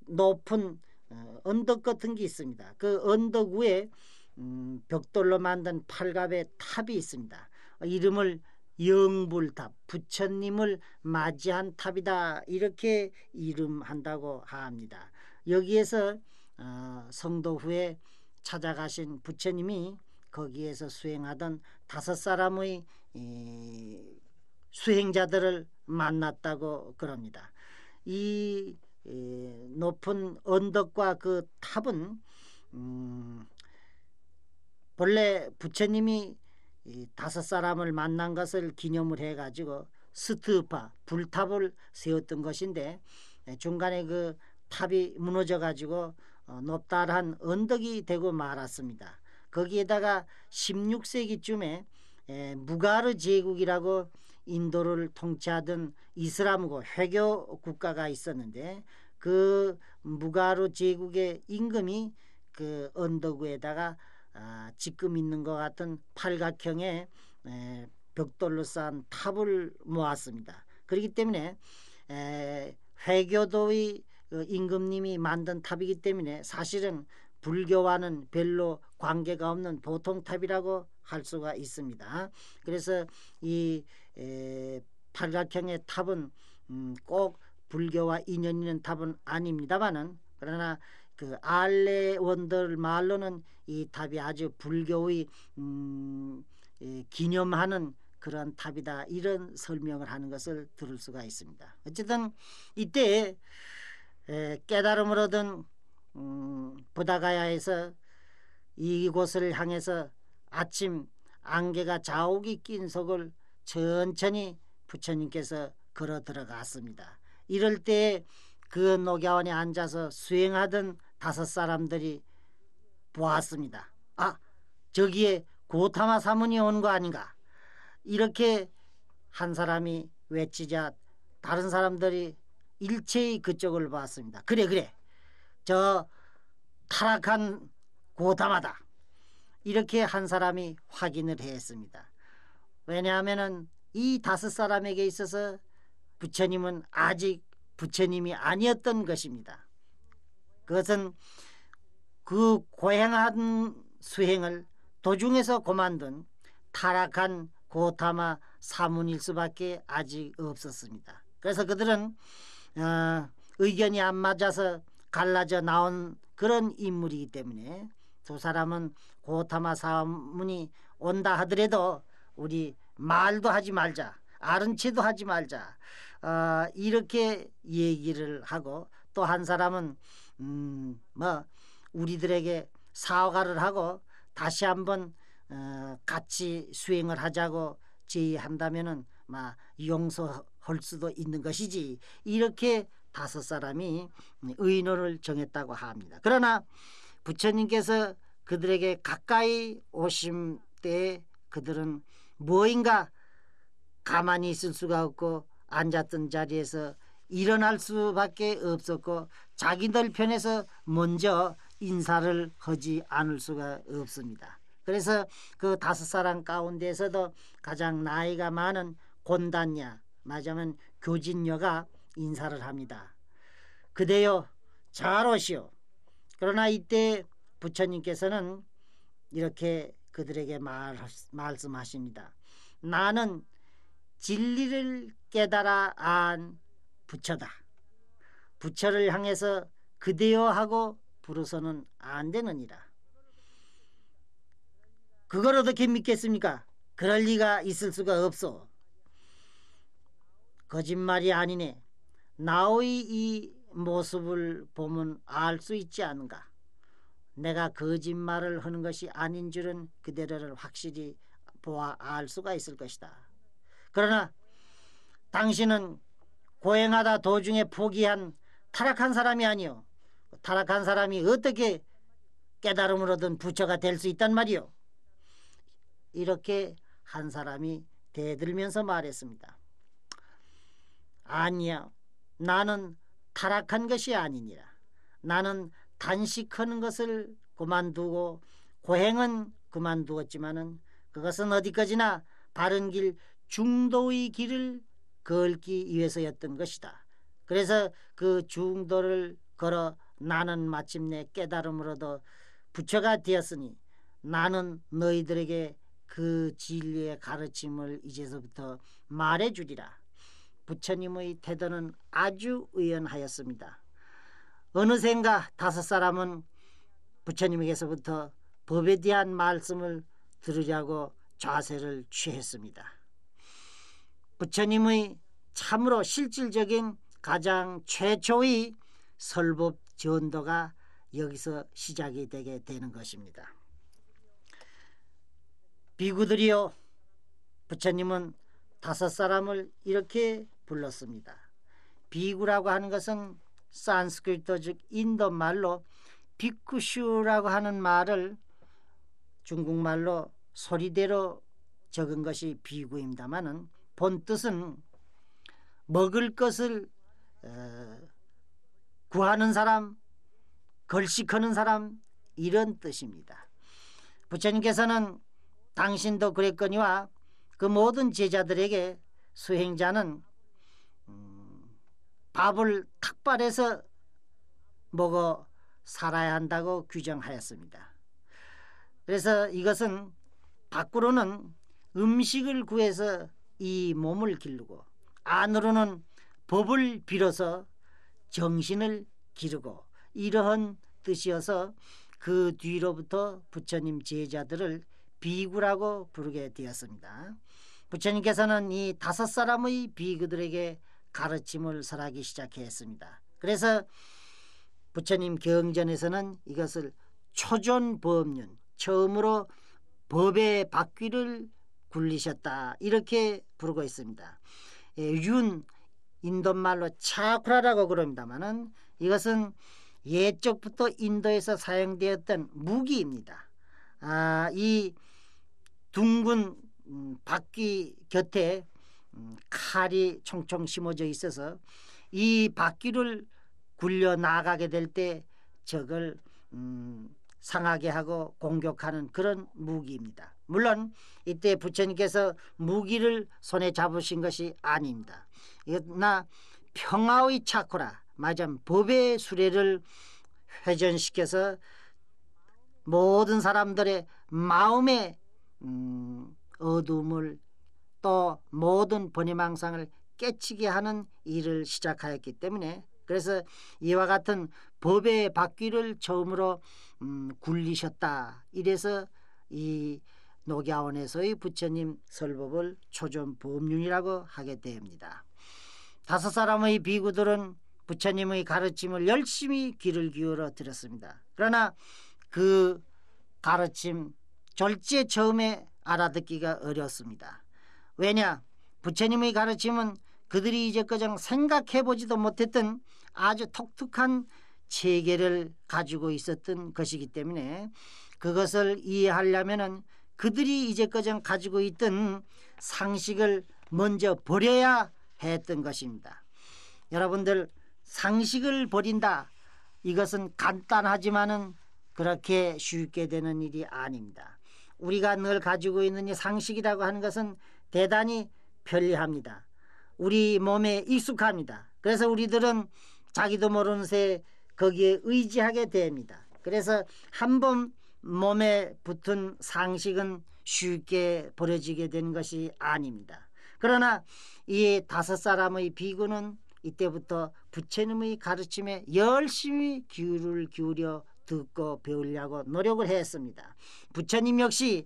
높은 어, 언덕 같은 게 있습니다. 그 언덕 위에 음, 벽돌로 만든 팔갑의 탑이 있습니다. 이름을 영불탑, 부처님을 맞이한 탑이다 이렇게 이름한다고 합니다. 여기에서 성도 후에 찾아가신 부처님이 거기에서 수행하던 다섯 사람의 이 수행자들을 만났다고 그럽니다. 이 높은 언덕과 그 탑은 음 본래 부처님이 다섯 사람을 만난 것을 기념을 해가지고 스트파 불탑을 세웠던 것인데 예, 중간에 그 탑이 무너져가지고 어, 높다란 언덕이 되고 말았습니다. 거기에다가 16세기쯤에 에, 무가르 제국이라고 인도를 통치하던 이슬람고 회교 국가가 있었는데 그 무가르 제국의 임금이 그 언덕 위에다가 아, 지금 있는 것 같은 팔각형의 에, 벽돌로 쌓은 탑을 모았습니다. 그렇기 때문에 에, 회교도의 그 임금님이 만든 탑이기 때문에 사실은 불교와는 별로 관계가 없는 보통 탑이라고 할 수가 있습니다. 그래서 이 에, 팔각형의 탑은 음, 꼭 불교와 인연 있는 탑은 아닙니다만은 그러나 그 알레원들 말로는 이 탑이 아주 불교의 음, 이, 기념하는 그런 탑이다 이런 설명을 하는 것을 들을 수가 있습니다. 어쨌든 이때 에, 깨달음을 얻은 음, 부다가야에서 이곳을 향해서 아침 안개가 자욱이 낀 속을 천천히 부처님께서 걸어 들어갔습니다. 이럴 때에 그 녹야원에 앉아서 수행하던 다섯 사람들이 보았습니다. 아, 저기에 고타마 사문이 온 거 아닌가? 이렇게 한 사람이 외치자 다른 사람들이 일체의 그쪽을 봤습니다. 그래, 그래. 저 타락한 고담하다 이렇게 한 사람이 확인을 했습니다. 왜냐하면이 다섯 사람에게 있어서 부처님은 아직 부처님이 아니었던 것입니다. 그것은 그 고행한 수행을 도중에서 고만둔 타락한 고타마 사문일 수밖에 아직 없었습니다. 그래서 그들은 어, 의견이 안 맞아서 갈라져 나온 그런 인물이기 때문에 두 사람은 고타마 사문이 온다 하더라도 우리 말도 하지 말자 아른 체도 하지 말자 어, 이렇게 얘기를 하고 또 한 사람은 음, 뭐 우리들에게 사과를 하고 다시 한번 어, 같이 수행을 하자고 제의한다면은 막 용서할 수도 있는 것이지 이렇게 다섯 사람이 의논을 정했다고 합니다. 그러나 부처님께서 그들에게 가까이 오심 때 그들은 무엇인가 가만히 있을 수가 없고 앉았던 자리에서 일어날 수밖에 없었고 자기들 편에서 먼저 인사를 하지 않을 수가 없습니다. 그래서 그 다섯 사람 가운데에서도 가장 나이가 많은 곤단냐 말하자면 교진녀가 인사를 합니다. 그대여 잘 오시오. 그러나 이때 부처님께서는 이렇게 그들에게 말, 말씀하십니다. 나는 진리를 깨달아 안 부처다. 부처를 향해서 그대여 하고 부르서는 안 되느니라. 그걸 어떻게 믿겠습니까? 그럴 리가 있을 수가 없어. 거짓말이 아니네. 나의 이 모습을 보면 알 수 있지 않은가? 내가 거짓말을 하는 것이 아닌 줄은 그대를 로 확실히 보아 알 수가 있을 것이다. 그러나 당신은 고행하다 도중에 포기한 타락한 사람이 아니오 타락한 사람이 어떻게 깨달음을 얻은 부처가 될 수 있단 말이오 이렇게 한 사람이 대들면서 말했습니다. 아니야. 나는 타락한 것이 아니니라. 나는 단식하는 것을 그만두고 고행은 그만두었지만은 그것은 어디까지나 바른 길 중도의 길을 걸기 위해서였던 것이다. 그래서 그 중도를 걸어 나는 마침내 깨달음을 얻어 부처가 되었으니 나는 너희들에게 그 진리의 가르침을 이제서부터 말해주리라. 부처님의 태도는 아주 의연하였습니다. 어느샌가 다섯 사람은 부처님에게서부터 법에 대한 말씀을 들으려고 좌세를 취했습니다. 부처님의 참으로 실질적인 가장 최초의 설법 전도가 여기서 시작이 되게 되는 것입니다. 비구들이요 부처님은 다섯 사람을 이렇게 불렀습니다. 비구라고 하는 것은 산스크리트 즉 인도말로 비쿠슈라고 하는 말을 중국말로 소리대로 적은 것이 비구입니다만은 본 뜻은 먹을 것을 어, 구하는 사람, 걸식하는 사람 이런 뜻입니다. 부처님께서는 당신도 그랬거니와 그 모든 제자들에게 수행자는 음, 밥을 탁발해서 먹어 살아야 한다고 규정하였습니다. 그래서 이것은 밖으로는 음식을 구해서 이 몸을 기르고 안으로는 법을 빌어서 정신을 기르고 이러한 뜻이어서 그 뒤로부터 부처님 제자들을 비구라고 부르게 되었습니다. 부처님께서는 이 다섯 사람의 비그들에게 가르침을 설하기 시작했습니다. 그래서 부처님 경전에서는 이것을 초존법륜 처음으로 법의 바퀴를 굴리셨다 이렇게 부르고 있습니다. 예, 윤 인도말로 차쿠라라고 그럽니다만은 이것은 예적부터 인도에서 사용되었던 무기입니다. 아, 이 둥근 음, 바퀴 곁에 음, 칼이 총총 심어져 있어서 이 바퀴를 굴려 나가게 될 때 적을 음, 상하게 하고 공격하는 그런 무기입니다. 물론 이때 부처님께서 무기를 손에 잡으신 것이 아닙니다. 나 평화의 차코라 맞은 법의 수레를 회전시켜서 모든 사람들의 마음에 음, 어둠을 또 모든 번이망상을 깨치게 하는 일을 시작하였기 때문에 그래서 이와 같은 법의 바퀴를 처음으로 음, 굴리셨다. 이래서 이 노갸원에서의 부처님 설법을 초전법륜이라고 하게 됩니다. 다섯 사람의 비구들은 부처님의 가르침을 열심히 귀를 기울어 들었습니다. 그러나 그 가르침 절제 처음에 알아듣기가 어렵습니다. 왜냐? 부처님의 가르침은 그들이 이제까지 생각해보지도 못했던 아주 독특한 체계를 가지고 있었던 것이기 때문에 그것을 이해하려면 그들이 이제까지 가지고 있던 상식을 먼저 버려야 했던 것입니다. 여러분들 상식을 버린다 이것은 간단하지만은 그렇게 쉽게 되는 일이 아닙니다. 우리가 늘 가지고 있는 이 상식이라고 하는 것은 대단히 편리합니다. 우리 몸에 익숙합니다. 그래서 우리들은 자기도 모르는 새 거기에 의지하게 됩니다. 그래서 한번 몸에 붙은 상식은 쉽게 버려지게 된 것이 아닙니다. 그러나 이 다섯 사람의 비구는 이때부터 부처님의 가르침에 열심히 귀를 기울여 듣고 배우려고 노력을 했습니다. 부처님 역시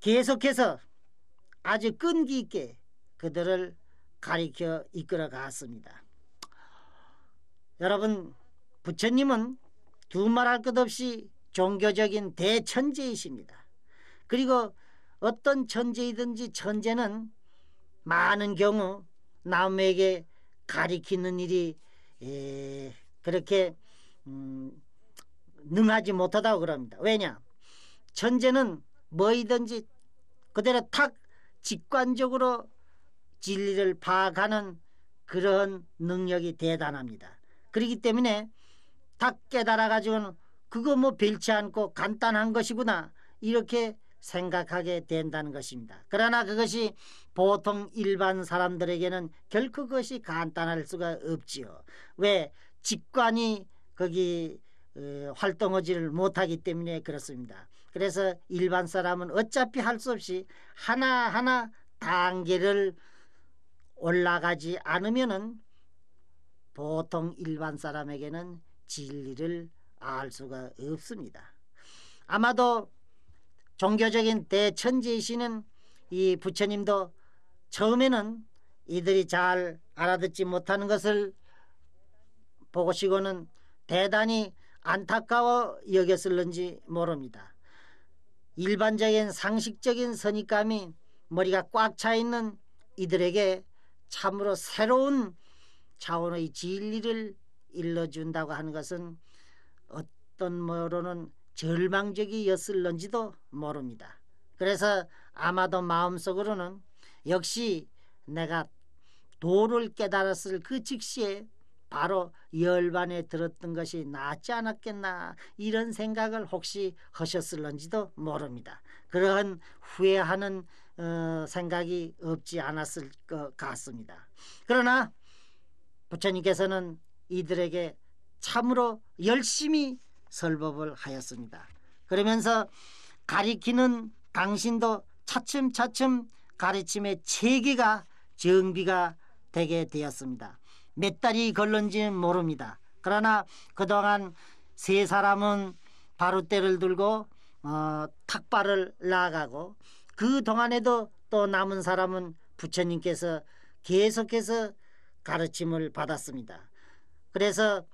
계속해서 아주 끈기 있게 그들을 가리켜 이끌어 갔습니다. 여러분, 부처님은 두 말할 것 없이 종교적인 대천재이십니다. 그리고 어떤 천재이든지 천재는 많은 경우 남에게 가리키는 일이 그렇게 음, 능하지 못하다고 그럽니다. 왜냐? 천재는 뭐이든지 그대로 탁 직관적으로 진리를 파악하는 그런 능력이 대단합니다. 그렇기 때문에 탁 깨달아 가지고는 그거 뭐 별치 않고 간단한 것이구나 이렇게 생각하게 된다는 것입니다. 그러나 그것이 보통 일반 사람들에게는 결코 그것이 간단할 수가 없지요. 왜 직관이 거기 어, 활동하지를 못하기 때문에 그렇습니다. 그래서 일반 사람은 어차피 할 수 없이 하나하나 단계를 올라가지 않으면은 보통 일반 사람에게는 진리를 알 수가 없습니다. 아마도 종교적인 대천지이시는 이 부처님도 처음에는 이들이 잘 알아듣지 못하는 것을 보고 시고는 대단히 안타까워 여겼을는지 모릅니다. 일반적인 상식적인 선입감이 머리가 꽉 차 있는 이들에게 참으로 새로운 차원의 진리를 일러준다고 하는 것은 어떤 뭐로는 절망적이었을런지도 모릅니다. 그래서 아마도 마음속으로는 역시 내가 도를 깨달았을 그 즉시에 바로 열반에 들었던 것이 낫지 않았겠나 이런 생각을 혹시 하셨을런지도 모릅니다. 그러한 후회하는 어, 생각이 없지 않았을 것 같습니다. 그러나 부처님께서는 이들에게 참으로 열심히 설법을 하였습니다. 그러면서 가리키는 당신도 차츰차츰 가르침의 체계가 정비가 되게 되었습니다. 몇 달이 걸른지 모릅니다. 그러나 그동안 세 사람은 바로대를 들고 어, 탁발을 나아가고 그 동안에도 또 남은 사람은 부처님께서 계속해서 가르침을 받았습니다. 그래서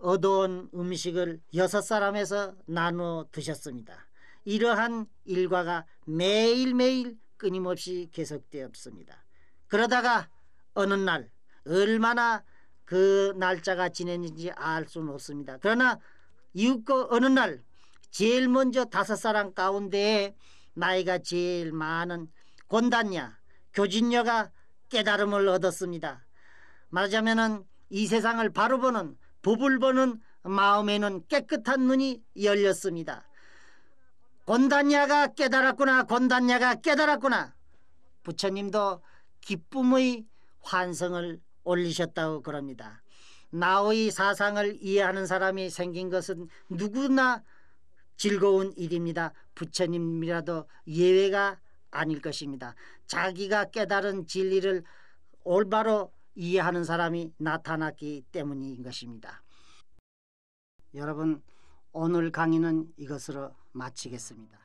어두운 음식을 여섯 사람에서 나누어 드셨습니다. 이러한 일과가 매일매일 끊임없이 계속되었습니다. 그러다가 어느 날 얼마나 그 날짜가 지냈는지알 수는 없습니다. 그러나 이웃고 어느 날 제일 먼저 다섯 사람 가운데 나이가 제일 많은 곤단냐 교진녀가 깨달음을 얻었습니다. 말하자면은 이 세상을 바로 보는 법을 보는 마음에는 깨끗한 눈이 열렸습니다. 곤단냐가 깨달았구나 곤단냐가 깨달았구나 부처님도 기쁨의 환성을 올리셨다고 그럽니다. 나의 사상을 이해하는 사람이 생긴 것은 누구나 즐거운 일입니다. 부처님이라도 예외가 아닐 것입니다. 자기가 깨달은 진리를 올바로 이해하는 사람이 나타났기 때문인 것입니다. 여러분 오늘 강의는 이것으로 마치겠습니다.